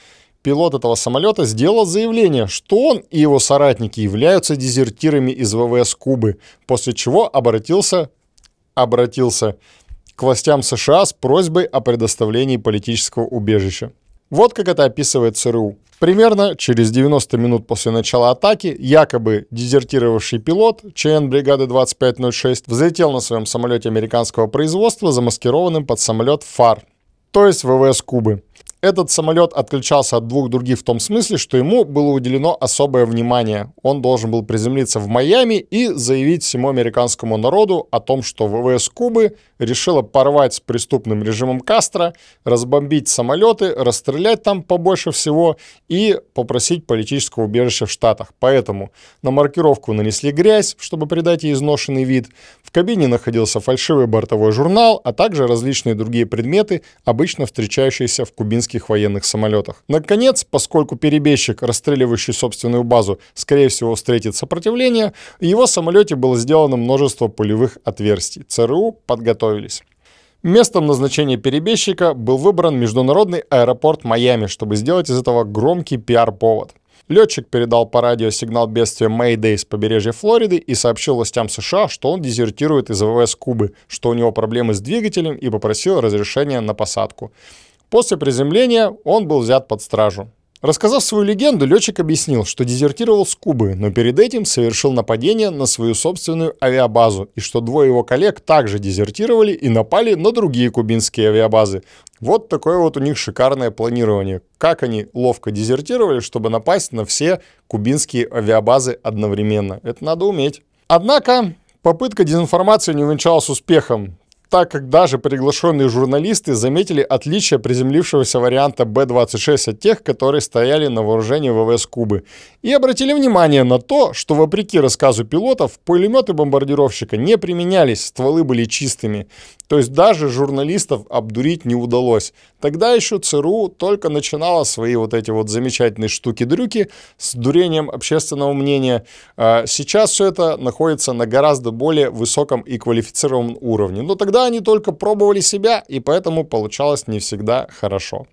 пилот этого самолета сделал заявление, что он и его соратники являются дезертирами из ВВС Кубы, после чего обратился, обратился к властям США с просьбой о предоставлении политического убежища. Вот как это описывает ЦРУ. Примерно через 90 минут после начала атаки якобы дезертировавший пилот ЧН бригады 2506 взлетел на своем самолете американского производства, замаскированным под самолет ФАР, то есть ВВС Кубы. Этот самолет отличался от двух других в том смысле, что ему было уделено особое внимание. Он должен был приземлиться в Майами и заявить всему американскому народу о том, что ВВС Кубы решила порвать с преступным режимом Кастро, разбомбить самолеты, расстрелять там побольше всего и попросить политического убежища в Штатах. Поэтому на маркировку нанесли грязь, чтобы придать ей изношенный вид. В кабине находился фальшивый бортовой журнал, а также различные другие предметы, обычно встречающиеся в кубинских украинских военных самолетах. Наконец, поскольку перебежчик, расстреливающий собственную базу, скорее всего встретит сопротивление, в его самолете было сделано множество пулевых отверстий. ЦРУ подготовились. Местом назначения перебежчика был выбран международный аэропорт Майами, чтобы сделать из этого громкий пиар-повод. Летчик передал по радио сигнал бедствия Мэйдэй с побережья Флориды и сообщил властям США, что он дезертирует из ВВС Кубы, что у него проблемы с двигателем и попросил разрешения на посадку. После приземления он был взят под стражу. Рассказав свою легенду, летчик объяснил, что дезертировал с Кубы, но перед этим совершил нападение на свою собственную авиабазу, и что двое его коллег также дезертировали и напали на другие кубинские авиабазы. Вот такое вот у них шикарное планирование. Как они ловко дезертировали, чтобы напасть на все кубинские авиабазы одновременно. Это надо уметь. Однако попытка дезинформации не увенчалась успехом так как даже приглашенные журналисты заметили отличие приземлившегося варианта Б-26 от тех, которые стояли на вооружении ВВС Кубы, и обратили внимание на то, что вопреки рассказу пилотов, пулеметы бомбардировщика не применялись, стволы были чистыми. То есть даже журналистов обдурить не удалось. Тогда еще ЦРУ только начинала свои вот эти вот замечательные штуки-дрюки с дурением общественного мнения. А сейчас все это находится на гораздо более высоком и квалифицированном уровне. Но тогда они только пробовали себя, и поэтому получалось не всегда хорошо.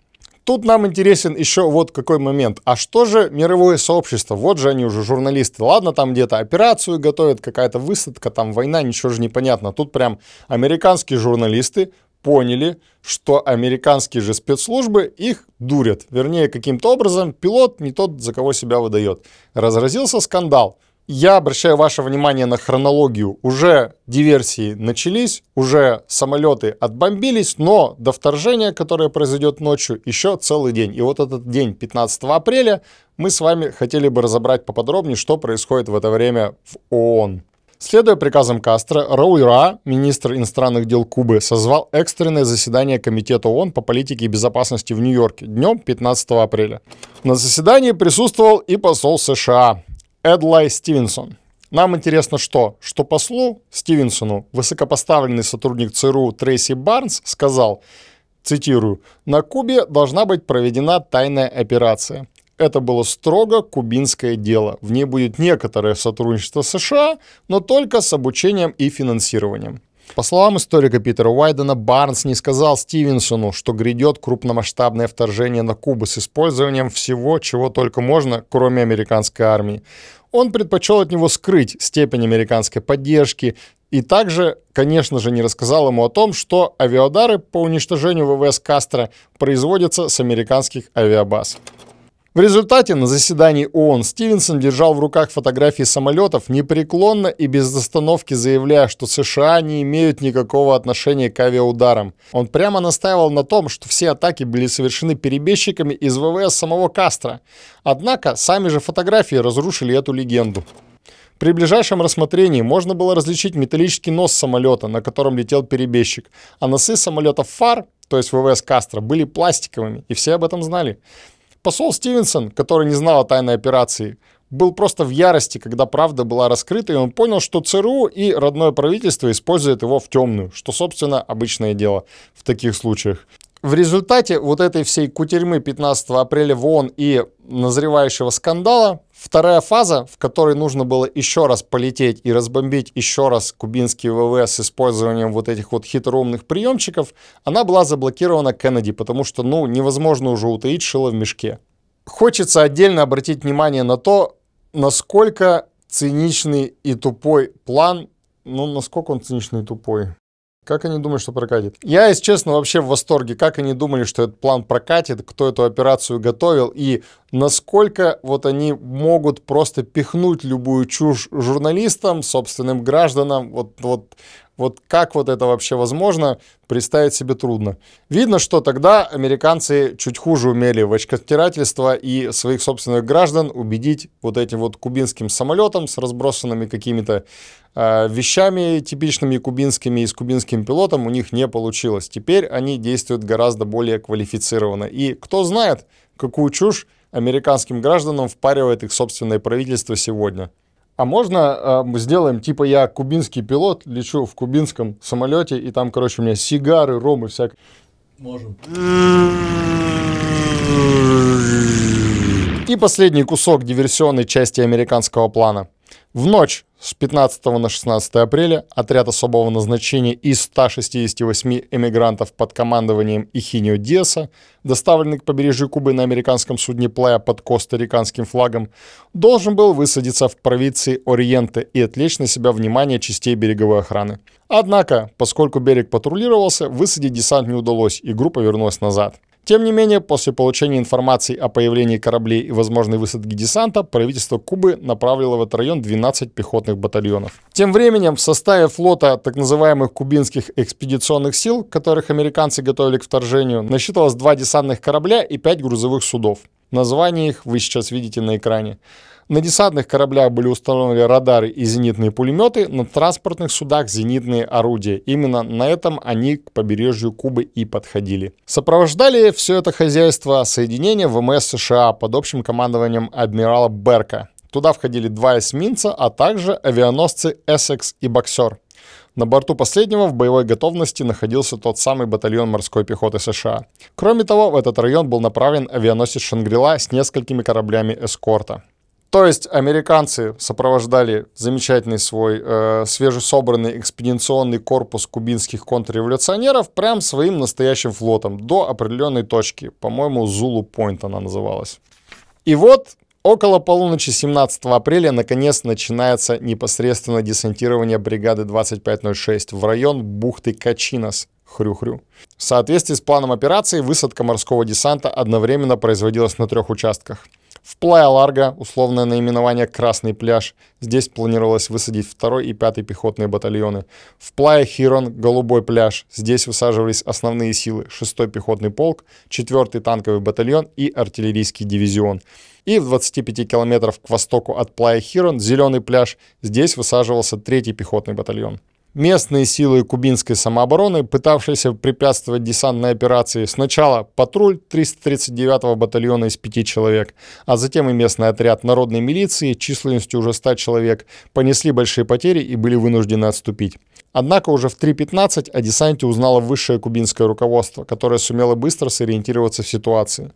Тут нам интересен еще вот какой момент. А что же мировое сообщество? Вот же они уже журналисты. Ладно, там где-то операцию готовят, какая-то высадка, там война, ничего же непонятно. Тут прям американские журналисты поняли, что американские же спецслужбы их дурят. Вернее, каким-то образом пилот не тот, за кого себя выдает. Разразился скандал. Я обращаю ваше внимание на хронологию. Уже диверсии начались, уже самолеты отбомбились, но до вторжения, которое произойдет ночью, еще целый день. И вот этот день, 15 апреля, мы с вами хотели бы разобрать поподробнее, что происходит в это время в ООН. Следуя приказам Кастро, Рауль Ра, министр иностранных дел Кубы, созвал экстренное заседание Комитета ООН по политике и безопасности в Нью-Йорке днем 15 апреля. На заседании присутствовал и посол США. Эдлай Стивенсон. Нам интересно что? Что послу Стивенсону высокопоставленный сотрудник ЦРУ Трейси Барнс сказал, цитирую, «На Кубе должна быть проведена тайная операция. Это было строго кубинское дело. В ней будет некоторое сотрудничество США, но только с обучением и финансированием». По словам историка Питера Уайдена, Барнс не сказал Стивенсону, что грядет крупномасштабное вторжение на Кубу с использованием всего, чего только можно, кроме американской армии. Он предпочел от него скрыть степень американской поддержки и также, конечно же, не рассказал ему о том, что авиадары по уничтожению ВВС Кастро производятся с американских авиабаз. В результате на заседании ООН Стивенсон держал в руках фотографии самолетов, непреклонно и без остановки заявляя, что США не имеют никакого отношения к авиаударам. Он прямо настаивал на том, что все атаки были совершены перебежчиками из ВВС самого Кастро. Однако сами же фотографии разрушили эту легенду. При ближайшем рассмотрении можно было различить металлический нос самолета, на котором летел перебежчик, а носы самолетов фар, то есть ВВС Кастро, были пластиковыми, и все об этом знали. Посол Стивенсон, который не знал о тайной операции, был просто в ярости, когда правда была раскрыта, и он понял, что ЦРУ и родное правительство используют его в темную, что, собственно, обычное дело в таких случаях. В результате вот этой всей кутерьмы 15 апреля в ООН и назревающего скандала, вторая фаза, в которой нужно было еще раз полететь и разбомбить еще раз кубинский ВВС с использованием вот этих вот хитроумных приемчиков, она была заблокирована Кеннеди, потому что, ну, невозможно уже утаить шило в мешке. Хочется отдельно обратить внимание на то, насколько циничный и тупой план, ну, насколько он циничный и тупой. Как они думают, что прокатит? Я, если честно, вообще в восторге. Как они думали, что этот план прокатит, кто эту операцию готовил и насколько вот они могут просто пихнуть любую чушь журналистам, собственным гражданам. Вот, вот вот как вот это вообще возможно, представить себе трудно. Видно, что тогда американцы чуть хуже умели в очкостирательство и своих собственных граждан убедить вот этим вот кубинским самолетом с разбросанными какими-то э, вещами типичными кубинскими и с кубинским пилотом у них не получилось. Теперь они действуют гораздо более квалифицированно. И кто знает, какую чушь американским гражданам впаривает их собственное правительство сегодня а можно э, сделаем, типа я кубинский пилот, лечу в кубинском самолете, и там, короче, у меня сигары, ром и всякое. Можем. И последний кусок диверсионной части американского плана. В ночь с 15 на 16 апреля отряд особого назначения из 168 эмигрантов под командованием Ихинио Диаса, доставленный к побережью Кубы на американском судне Плая под коста-риканским флагом, должен был высадиться в провинции Ориенте и отвлечь на себя внимание частей береговой охраны. Однако, поскольку берег патрулировался, высадить десант не удалось, и группа вернулась назад. Тем не менее, после получения информации о появлении кораблей и возможной высадке десанта, правительство Кубы направило в этот район 12 пехотных батальонов. Тем временем в составе флота так называемых кубинских экспедиционных сил, которых американцы готовили к вторжению, насчитывалось два десантных корабля и пять грузовых судов. Название их вы сейчас видите на экране. На десантных кораблях были установлены радары и зенитные пулеметы, на транспортных судах зенитные орудия. Именно на этом они к побережью Кубы и подходили. Сопровождали все это хозяйство соединения ВМС США под общим командованием адмирала Берка. Туда входили два эсминца, а также авианосцы «Эссекс» и «Боксер». На борту последнего в боевой готовности находился тот самый батальон морской пехоты США. Кроме того, в этот район был направлен авианосец «Шангрила» с несколькими кораблями эскорта. То есть американцы сопровождали замечательный свой э, свежесобранный экспедиционный корпус кубинских контрреволюционеров прям своим настоящим флотом до определенной точки. По-моему, Зулу Пойнт она называлась. И вот около полуночи 17 апреля наконец начинается непосредственно десантирование бригады 2506 в район бухты Качинас, хрю-хрю. В соответствии с планом операции высадка морского десанта одновременно производилась на трех участках. В Плая-Ларго, условное наименование «Красный пляж», здесь планировалось высадить 2 и 5 пехотные батальоны. В Плая-Хирон, «Голубой пляж», здесь высаживались основные силы 6-й пехотный полк, 4-й танковый батальон и артиллерийский дивизион. И в 25 километров к востоку от Плая-Хирон, «Зеленый пляж», здесь высаживался 3-й пехотный батальон. Местные силы кубинской самообороны, пытавшиеся препятствовать десантной операции, сначала патруль 339-го батальона из пяти человек, а затем и местный отряд народной милиции численностью уже 100 человек понесли большие потери и были вынуждены отступить. Однако уже в 3.15 о десанте узнало высшее кубинское руководство, которое сумело быстро сориентироваться в ситуации.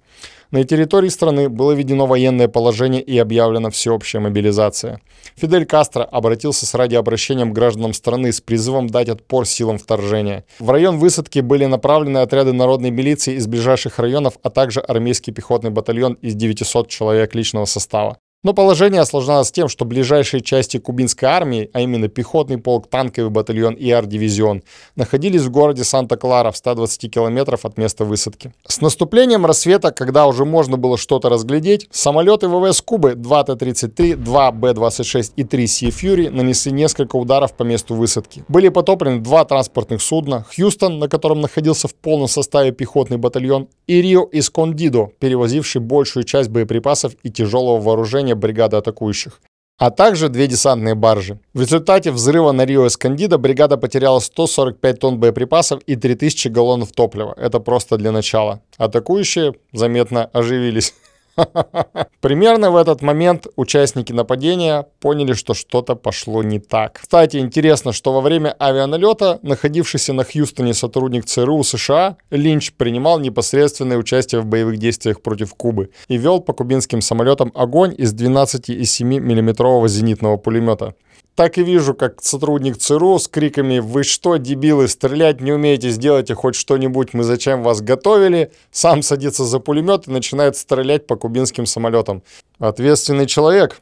На территории страны было введено военное положение и объявлена всеобщая мобилизация. Фидель Кастро обратился с радиообращением к гражданам страны с призывом дать отпор силам вторжения. В район высадки были направлены отряды народной милиции из ближайших районов, а также армейский пехотный батальон из 900 человек личного состава. Но положение осложнялось тем, что ближайшие части кубинской армии, а именно пехотный полк, танковый батальон и арт-дивизион, находились в городе Санта-Клара в 120 километров от места высадки. С наступлением рассвета, когда уже можно было что-то разглядеть, самолеты ВВС Кубы 2 Т-33, 2 Б-26 и 3 Sea Фьюри нанесли несколько ударов по месту высадки. Были потоплены два транспортных судна, Хьюстон, на котором находился в полном составе пехотный батальон, и Рио Искондидо, перевозивший большую часть боеприпасов и тяжелого вооружения формирования бригады атакующих, а также две десантные баржи. В результате взрыва на Рио-Эскандида бригада потеряла 145 тонн боеприпасов и 3000 галлонов топлива. Это просто для начала. Атакующие заметно оживились. *laughs* Примерно в этот момент участники нападения поняли, что что-то пошло не так. Кстати, интересно, что во время авианалета находившийся на Хьюстоне сотрудник ЦРУ США Линч принимал непосредственное участие в боевых действиях против Кубы и вел по кубинским самолетам огонь из 12,7 миллиметрового зенитного пулемета так и вижу, как сотрудник ЦРУ с криками «Вы что, дебилы, стрелять не умеете, сделайте хоть что-нибудь, мы зачем вас готовили?» сам садится за пулемет и начинает стрелять по кубинским самолетам. Ответственный человек.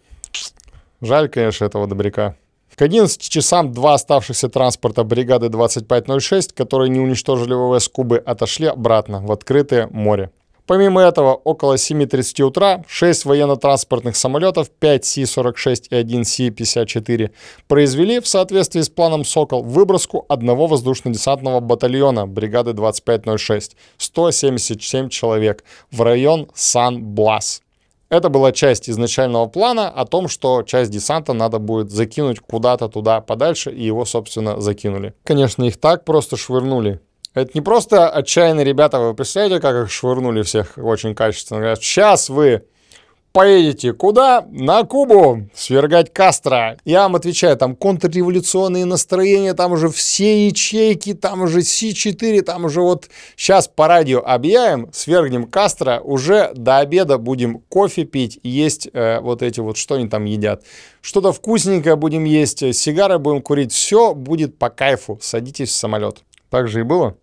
Жаль, конечно, этого добряка. К 11 часам два оставшихся транспорта бригады 2506, которые не уничтожили ВВС Кубы, отошли обратно в открытое море. Помимо этого, около 7.30 утра 6 военно-транспортных самолетов 5 Си-46 и 1 Си-54 произвели в соответствии с планом «Сокол» выброску одного воздушно-десантного батальона бригады 2506 177 человек в район Сан-Блас. Это была часть изначального плана о том, что часть десанта надо будет закинуть куда-то туда подальше, и его, собственно, закинули. Конечно, их так просто швырнули. Это не просто отчаянные ребята, вы представляете, как их швырнули всех очень качественно. Говорят, сейчас вы поедете куда? На Кубу свергать Кастро. Я вам отвечаю, там контрреволюционные настроения, там уже все ячейки, там уже С4, там уже вот сейчас по радио объявим, свергнем Кастро, уже до обеда будем кофе пить, есть э, вот эти вот, что они там едят. Что-то вкусненькое будем есть, э, сигары будем курить, все будет по кайфу, садитесь в самолет. Так же и было?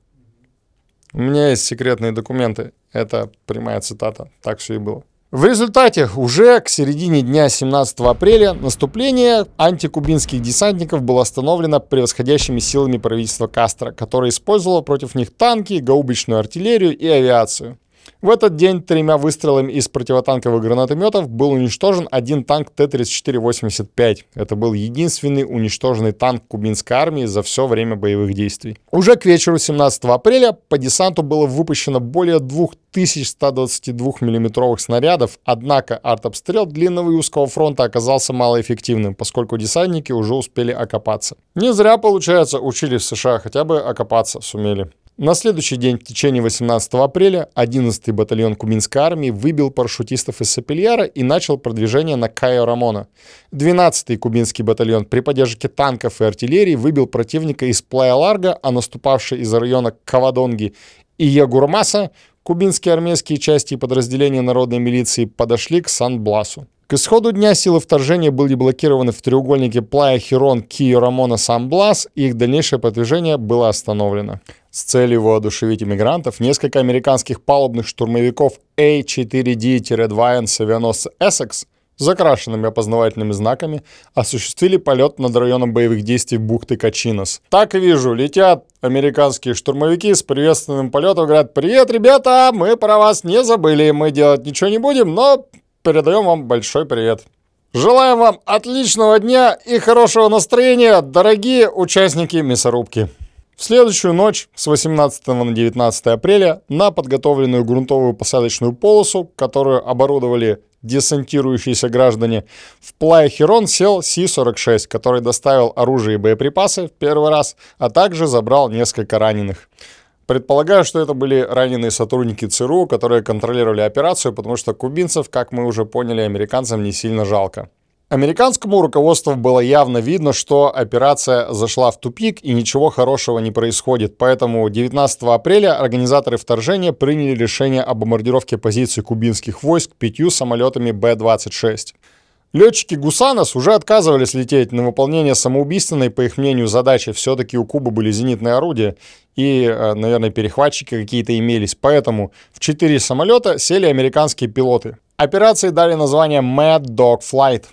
У меня есть секретные документы. Это прямая цитата. Так все и было. В результате уже к середине дня 17 апреля наступление антикубинских десантников было остановлено превосходящими силами правительства Кастро, которое использовало против них танки, гаубичную артиллерию и авиацию. В этот день тремя выстрелами из противотанковых гранатометов был уничтожен один танк Т-34-85. Это был единственный уничтоженный танк кубинской армии за все время боевых действий. Уже к вечеру 17 апреля по десанту было выпущено более 2122 миллиметровых снарядов, однако артобстрел длинного и узкого фронта оказался малоэффективным, поскольку десантники уже успели окопаться. Не зря, получается, учили в США, хотя бы окопаться сумели. На следующий день, в течение 18 апреля, 11-й батальон Кубинской армии выбил парашютистов из Сапельяра и начал продвижение на Кайо Рамона. 12-й Кубинский батальон при поддержке танков и артиллерии выбил противника из Плая-Ларго, а наступавший из района Кавадонги и Ягурмаса кубинские армейские части и подразделения народной милиции подошли к Сан-Бласу. К исходу дня силы вторжения были блокированы в треугольнике Плая, Херон, Кио, Рамона, Самблас, и их дальнейшее продвижение было остановлено. С целью воодушевить иммигрантов, несколько американских палубных штурмовиков A4D-2N с авианосца Essex закрашенными опознавательными знаками осуществили полет над районом боевых действий бухты Качинос. Так вижу, летят американские штурмовики с приветственным полетом, говорят, «Привет, ребята, мы про вас не забыли, мы делать ничего не будем, но передаем вам большой привет. Желаем вам отличного дня и хорошего настроения, дорогие участники мясорубки. В следующую ночь с 18 на 19 апреля на подготовленную грунтовую посадочную полосу, которую оборудовали десантирующиеся граждане, в Херон сел Си-46, который доставил оружие и боеприпасы в первый раз, а также забрал несколько раненых. Предполагаю, что это были раненые сотрудники ЦРУ, которые контролировали операцию, потому что кубинцев, как мы уже поняли, американцам не сильно жалко. Американскому руководству было явно видно, что операция зашла в тупик и ничего хорошего не происходит, поэтому 19 апреля организаторы вторжения приняли решение о бомбардировке позиций кубинских войск пятью самолетами Б-26. Летчики «Гусанос» уже отказывались лететь на выполнение самоубийственной, по их мнению, задачи. Все-таки у Кубы были зенитные орудия и, э, наверное, перехватчики какие-то имелись. Поэтому в четыре самолета сели американские пилоты. Операции дали название Mad Dog Flight.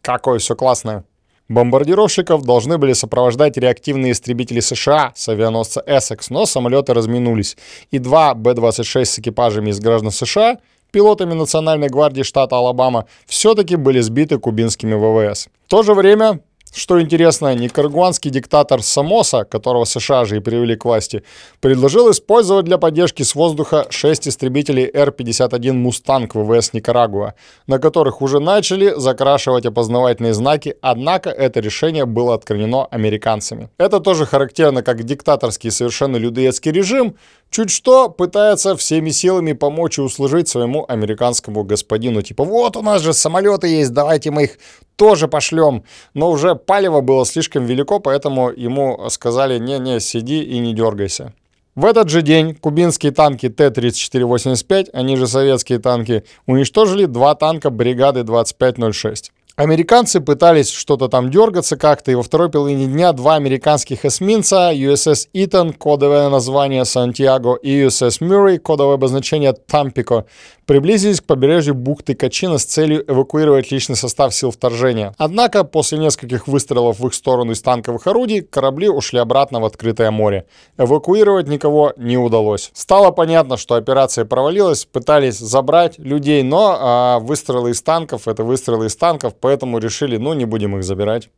Какое все классное. Бомбардировщиков должны были сопровождать реактивные истребители США с авианосца «Эссекс», но самолеты разминулись, и два Б-26 с экипажами из граждан США — пилотами Национальной гвардии штата Алабама все-таки были сбиты кубинскими ВВС. В то же время что интересно, никарагуанский диктатор Самоса, которого США же и привели к власти, предложил использовать для поддержки с воздуха 6 истребителей Р-51 «Мустанг» ВВС Никарагуа, на которых уже начали закрашивать опознавательные знаки, однако это решение было отклонено американцами. Это тоже характерно как диктаторский совершенно людоедский режим, чуть что, пытается всеми силами помочь и услужить своему американскому господину. Типа, вот у нас же самолеты есть, давайте мы их тоже пошлем. Но уже палево было слишком велико, поэтому ему сказали, не-не, сиди и не дергайся. В этот же день кубинские танки Т-34-85, они же советские танки, уничтожили два танка бригады 2506. Американцы пытались что-то там дергаться как-то, и во второй половине дня два американских эсминца, USS Итан, кодовое название Сантьяго, и USS Murray кодовое обозначение Тампико, приблизились к побережью бухты Качина с целью эвакуировать личный состав сил вторжения. Однако, после нескольких выстрелов в их сторону из танковых орудий, корабли ушли обратно в открытое море. Эвакуировать никого не удалось. Стало понятно, что операция провалилась, пытались забрать людей, но а, выстрелы из танков — это выстрелы из танков, поэтому решили, ну, не будем их забирать.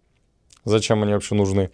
Зачем они вообще нужны?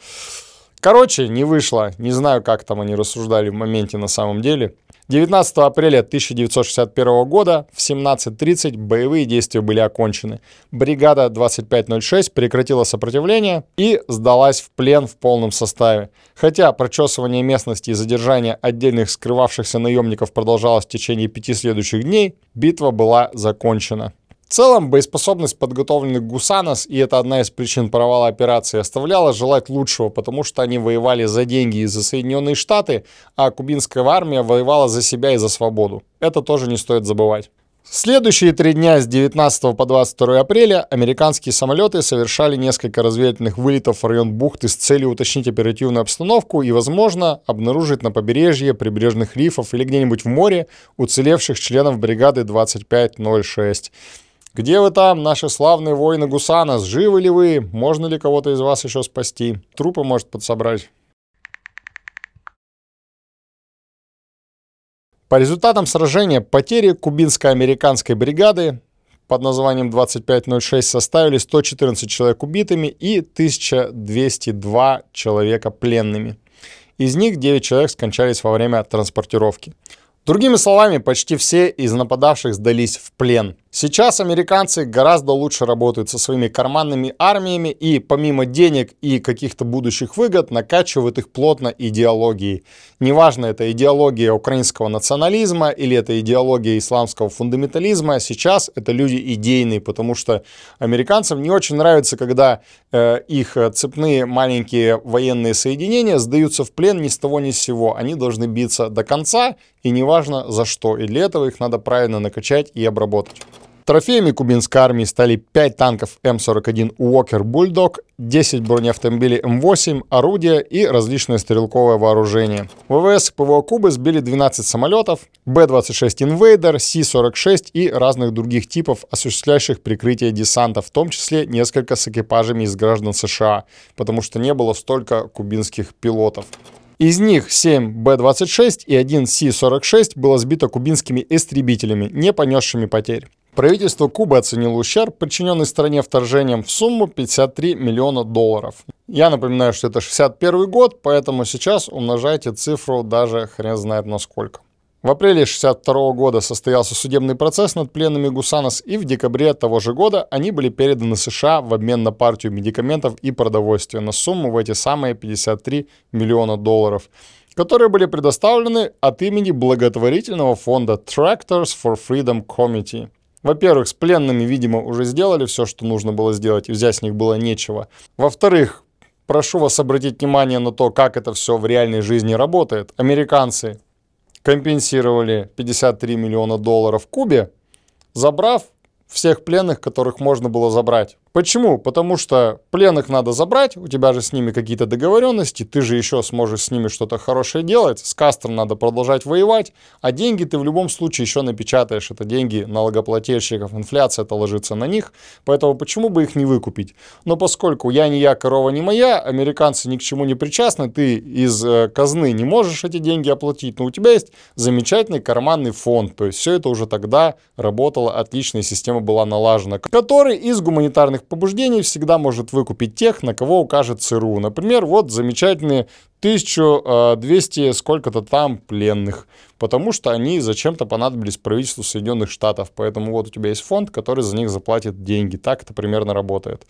Короче, не вышло. Не знаю, как там они рассуждали в моменте на самом деле. 19 апреля 1961 года в 17.30 боевые действия были окончены. Бригада 2506 прекратила сопротивление и сдалась в плен в полном составе. Хотя прочесывание местности и задержание отдельных скрывавшихся наемников продолжалось в течение пяти следующих дней, битва была закончена. В целом, боеспособность подготовленных Гусанос, и это одна из причин провала операции, оставляла желать лучшего, потому что они воевали за деньги и за Соединенные Штаты, а кубинская армия воевала за себя и за свободу. Это тоже не стоит забывать. Следующие три дня с 19 по 22 апреля американские самолеты совершали несколько разведывательных вылетов в район бухты с целью уточнить оперативную обстановку и, возможно, обнаружить на побережье, прибрежных рифов или где-нибудь в море уцелевших членов бригады 2506. «Где вы там, наши славные воины Гусана? Живы ли вы? Можно ли кого-то из вас еще спасти? Трупы, может, подсобрать?» По результатам сражения потери кубинско-американской бригады под названием 2506 составили 114 человек убитыми и 1202 человека пленными. Из них 9 человек скончались во время транспортировки. Другими словами, почти все из нападавших сдались в плен. Сейчас американцы гораздо лучше работают со своими карманными армиями и помимо денег и каких-то будущих выгод накачивают их плотно идеологией. Неважно, это идеология украинского национализма или это идеология исламского фундаментализма, сейчас это люди идейные, потому что американцам не очень нравится, когда э, их цепные маленькие военные соединения сдаются в плен ни с того ни с сего. Они должны биться до конца и неважно за что, и для этого их надо правильно накачать и обработать. Трофеями кубинской армии стали 5 танков М41 Walker Bulldog, 10 бронеавтомобилей М8, орудия и различное стрелковое вооружение. ВВС ПВО Кубы сбили 12 самолетов, Б-26 Invader, с 46 и разных других типов, осуществляющих прикрытие десанта, в том числе несколько с экипажами из граждан США, потому что не было столько кубинских пилотов. Из них 7 Б-26 и 1 С-46 было сбито кубинскими истребителями, не понесшими потерь. Правительство Кубы оценило ущерб, причиненный стране вторжением, в сумму 53 миллиона долларов. Я напоминаю, что это 61 год, поэтому сейчас умножайте цифру даже хрен знает на сколько. В апреле 1962 года состоялся судебный процесс над пленными Гусанос, и в декабре того же года они были переданы США в обмен на партию медикаментов и продовольствия на сумму в эти самые 53 миллиона долларов, которые были предоставлены от имени благотворительного фонда Tractors for Freedom Committee. Во-первых, с пленными, видимо, уже сделали все, что нужно было сделать, и взять с них было нечего. Во-вторых, прошу вас обратить внимание на то, как это все в реальной жизни работает. Американцы компенсировали 53 миллиона долларов Кубе, забрав всех пленных, которых можно было забрать. Почему? Потому что пленных надо забрать, у тебя же с ними какие-то договоренности, ты же еще сможешь с ними что-то хорошее делать, с Кастром надо продолжать воевать, а деньги ты в любом случае еще напечатаешь, это деньги налогоплательщиков, инфляция это ложится на них, поэтому почему бы их не выкупить? Но поскольку я не я, корова не моя, американцы ни к чему не причастны, ты из э, казны не можешь эти деньги оплатить, но у тебя есть замечательный карманный фонд, то есть все это уже тогда работало отличная система была налажена, который из гуманитарных сексуальных побуждений всегда может выкупить тех, на кого укажет ЦРУ. Например, вот замечательные 1200 э, сколько-то там пленных, потому что они зачем-то понадобились правительству Соединенных Штатов. Поэтому вот у тебя есть фонд, который за них заплатит деньги. Так это примерно работает.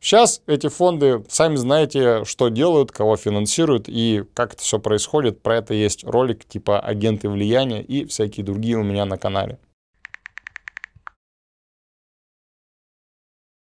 Сейчас эти фонды, сами знаете, что делают, кого финансируют и как это все происходит. Про это есть ролик типа «Агенты влияния» и всякие другие у меня на канале.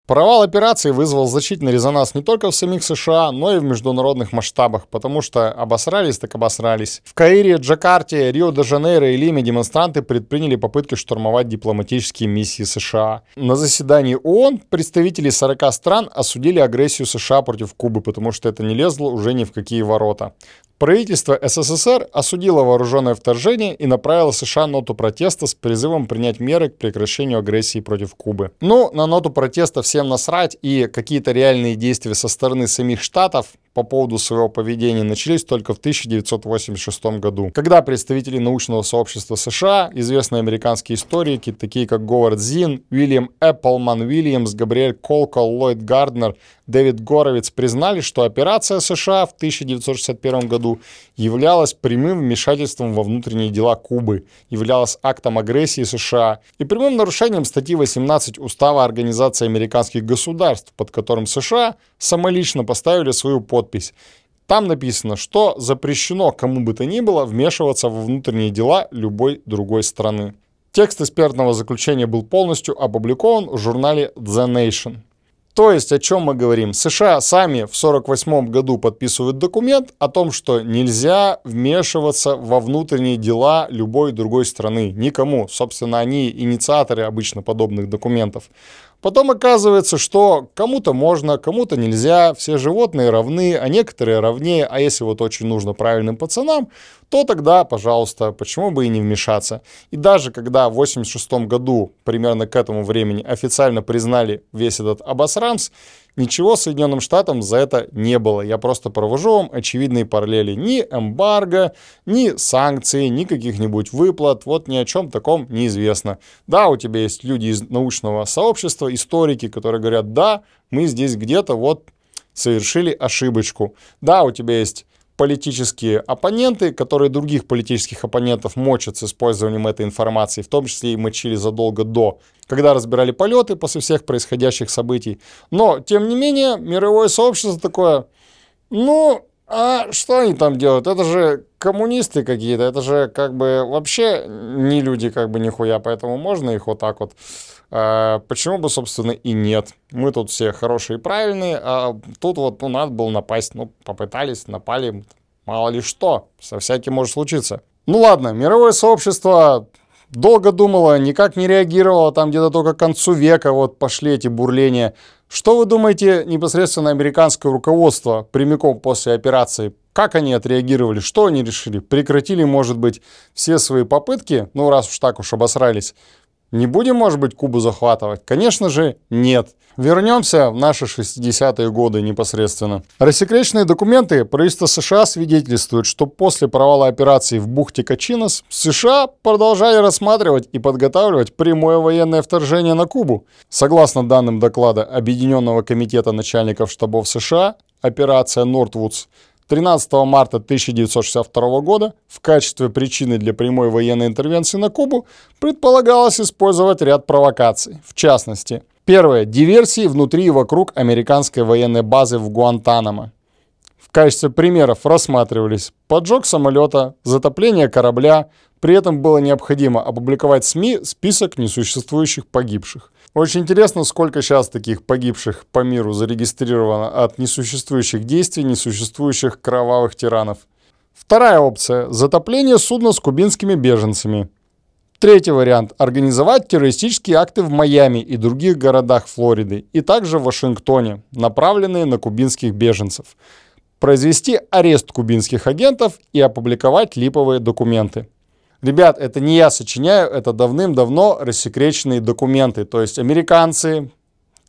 Провал операции вызвал значительный резонанс не только в самих США, но и в международных масштабах, потому что обосрались так обосрались. В Каире, Джакарте, Рио-де-Жанейро и Лиме демонстранты предприняли попытки штурмовать дипломатические миссии США. На заседании ООН представители 40 стран осудили агрессию США против Кубы, потому что это не лезло уже ни в какие ворота. Правительство СССР осудило вооруженное вторжение и направило США ноту протеста с призывом принять меры к прекращению агрессии против Кубы. Ну, на ноту протеста все всем насрать, и какие-то реальные действия со стороны самих штатов по поводу своего поведения начались только в 1986 году, когда представители научного сообщества США, известные американские историки, такие как Говард Зин, Уильям Эпплман Уильямс, Габриэль Колко, Ллойд Гарднер, Дэвид Горовиц признали, что операция США в 1961 году являлась прямым вмешательством во внутренние дела Кубы, являлась актом агрессии США и прямым нарушением статьи 18 Устава Организации американских государств, под которым США самолично поставили свою подпись. Там написано, что запрещено кому бы то ни было вмешиваться во внутренние дела любой другой страны. Текст экспертного заключения был полностью опубликован в журнале The Nation. То есть, о чем мы говорим? США сами в 1948 году подписывают документ о том, что нельзя вмешиваться во внутренние дела любой другой страны, никому. Собственно, они инициаторы обычно подобных документов. Потом оказывается, что кому-то можно, кому-то нельзя, все животные равны, а некоторые равнее, а если вот очень нужно правильным пацанам, то тогда, пожалуйста, почему бы и не вмешаться. И даже когда в 86 году, примерно к этому времени, официально признали весь этот обосрамс, Ничего Соединенным Штатам за это не было. Я просто провожу вам очевидные параллели. Ни эмбарго, ни санкции, ни каких-нибудь выплат. Вот ни о чем таком неизвестно. Да, у тебя есть люди из научного сообщества, историки, которые говорят, да, мы здесь где-то вот совершили ошибочку. Да, у тебя есть политические оппоненты, которые других политических оппонентов мочат с использованием этой информации, в том числе и мочили задолго до, когда разбирали полеты после всех происходящих событий. Но, тем не менее, мировое сообщество такое, ну, а что они там делают? Это же коммунисты какие-то, это же как бы вообще не люди как бы нихуя, поэтому можно их вот так вот а, почему бы, собственно, и нет? Мы тут все хорошие и правильные, а тут вот ну, надо было напасть. Ну, попытались, напали, мало ли что, со всяким может случиться. Ну ладно, мировое сообщество долго думало, никак не реагировало, там где-то только к концу века вот пошли эти бурления. Что вы думаете непосредственно американское руководство прямиком после операции? Как они отреагировали? Что они решили? Прекратили, может быть, все свои попытки? Ну, раз уж так уж обосрались. Не будем, может быть, Кубу захватывать? Конечно же, нет. Вернемся в наши 60-е годы непосредственно. Рассекреченные документы правительства США свидетельствуют, что после провала операции в бухте Качинос США продолжали рассматривать и подготавливать прямое военное вторжение на Кубу. Согласно данным доклада Объединенного комитета начальников штабов США, операция «Нортвудс» 13 марта 1962 года в качестве причины для прямой военной интервенции на Кубу предполагалось использовать ряд провокаций, в частности, первое – диверсии внутри и вокруг американской военной базы в Гуантанамо. В качестве примеров рассматривались поджог самолета, затопление корабля, при этом было необходимо опубликовать СМИ список несуществующих погибших. Очень интересно, сколько сейчас таких погибших по миру зарегистрировано от несуществующих действий, несуществующих кровавых тиранов. Вторая опция – затопление судна с кубинскими беженцами. Третий вариант – организовать террористические акты в Майами и других городах Флориды, и также в Вашингтоне, направленные на кубинских беженцев. Произвести арест кубинских агентов и опубликовать липовые документы. Ребят, это не я сочиняю, это давным-давно рассекреченные документы. То есть американцы,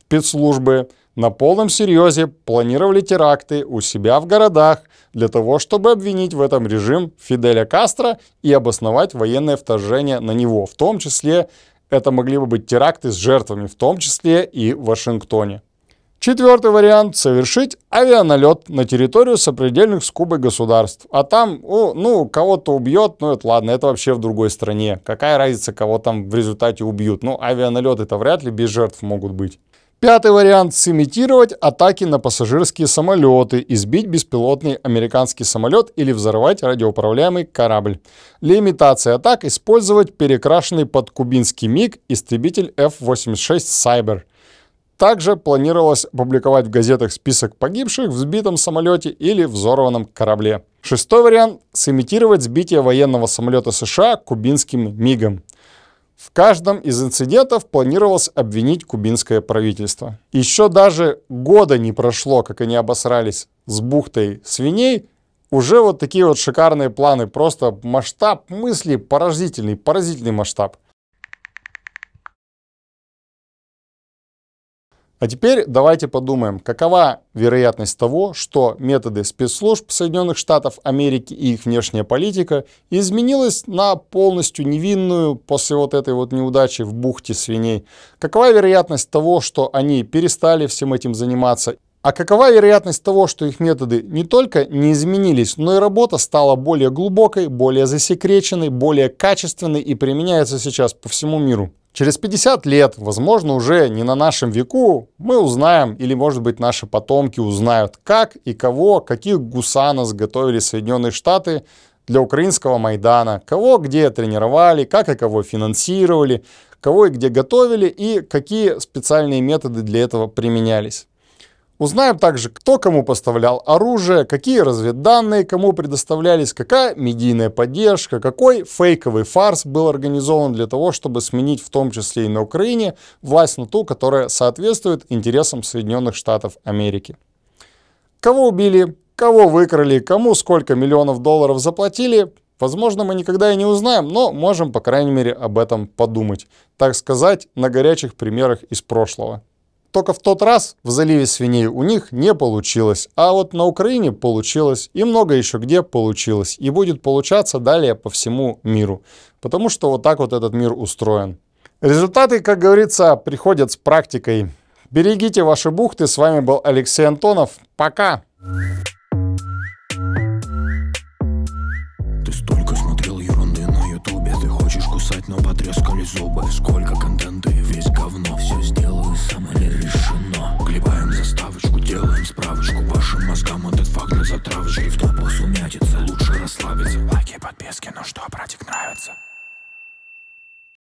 спецслужбы на полном серьезе планировали теракты у себя в городах для того, чтобы обвинить в этом режим Фиделя Кастро и обосновать военное вторжение на него. В том числе это могли бы быть теракты с жертвами, в том числе и в Вашингтоне. Четвертый вариант – совершить авианалет на территорию сопредельных с Кубой государств. А там, ну, кого-то убьет, ну, это ладно, это вообще в другой стране. Какая разница, кого там в результате убьют? Ну, авианалет это вряд ли без жертв могут быть. Пятый вариант – сымитировать атаки на пассажирские самолеты, избить беспилотный американский самолет или взорвать радиоуправляемый корабль. Для имитации атак использовать перекрашенный под кубинский МиГ истребитель F-86 «Сайбер». Также планировалось опубликовать в газетах список погибших в сбитом самолете или взорванном корабле. Шестой вариант – сымитировать сбитие военного самолета США кубинским МИГом. В каждом из инцидентов планировалось обвинить кубинское правительство. Еще даже года не прошло, как они обосрались с бухтой свиней, уже вот такие вот шикарные планы, просто масштаб мысли поразительный, поразительный масштаб. А теперь давайте подумаем, какова вероятность того, что методы спецслужб Соединенных Штатов Америки и их внешняя политика изменилась на полностью невинную после вот этой вот неудачи в бухте свиней? Какова вероятность того, что они перестали всем этим заниматься? А какова вероятность того, что их методы не только не изменились, но и работа стала более глубокой, более засекреченной, более качественной и применяется сейчас по всему миру? Через 50 лет, возможно, уже не на нашем веку, мы узнаем, или, может быть, наши потомки узнают, как и кого, каких гусанов готовили Соединенные Штаты для украинского Майдана, кого где тренировали, как и кого финансировали, кого и где готовили и какие специальные методы для этого применялись. Узнаем также, кто кому поставлял оружие, какие разведданные кому предоставлялись, какая медийная поддержка, какой фейковый фарс был организован для того, чтобы сменить в том числе и на Украине власть на ту, которая соответствует интересам Соединенных Штатов Америки. Кого убили, кого выкрали, кому сколько миллионов долларов заплатили, возможно, мы никогда и не узнаем, но можем, по крайней мере, об этом подумать. Так сказать, на горячих примерах из прошлого. Только в тот раз в заливе свиней у них не получилось, а вот на Украине получилось, и много еще где получилось, и будет получаться далее по всему миру, потому что вот так вот этот мир устроен. Результаты, как говорится, приходят с практикой. Берегите ваши бухты, с вами был Алексей Антонов, пока! Thank запах за затрав жив, то посумятится Лучше расслабиться, лайки, подписки, ну что, братик, нравится?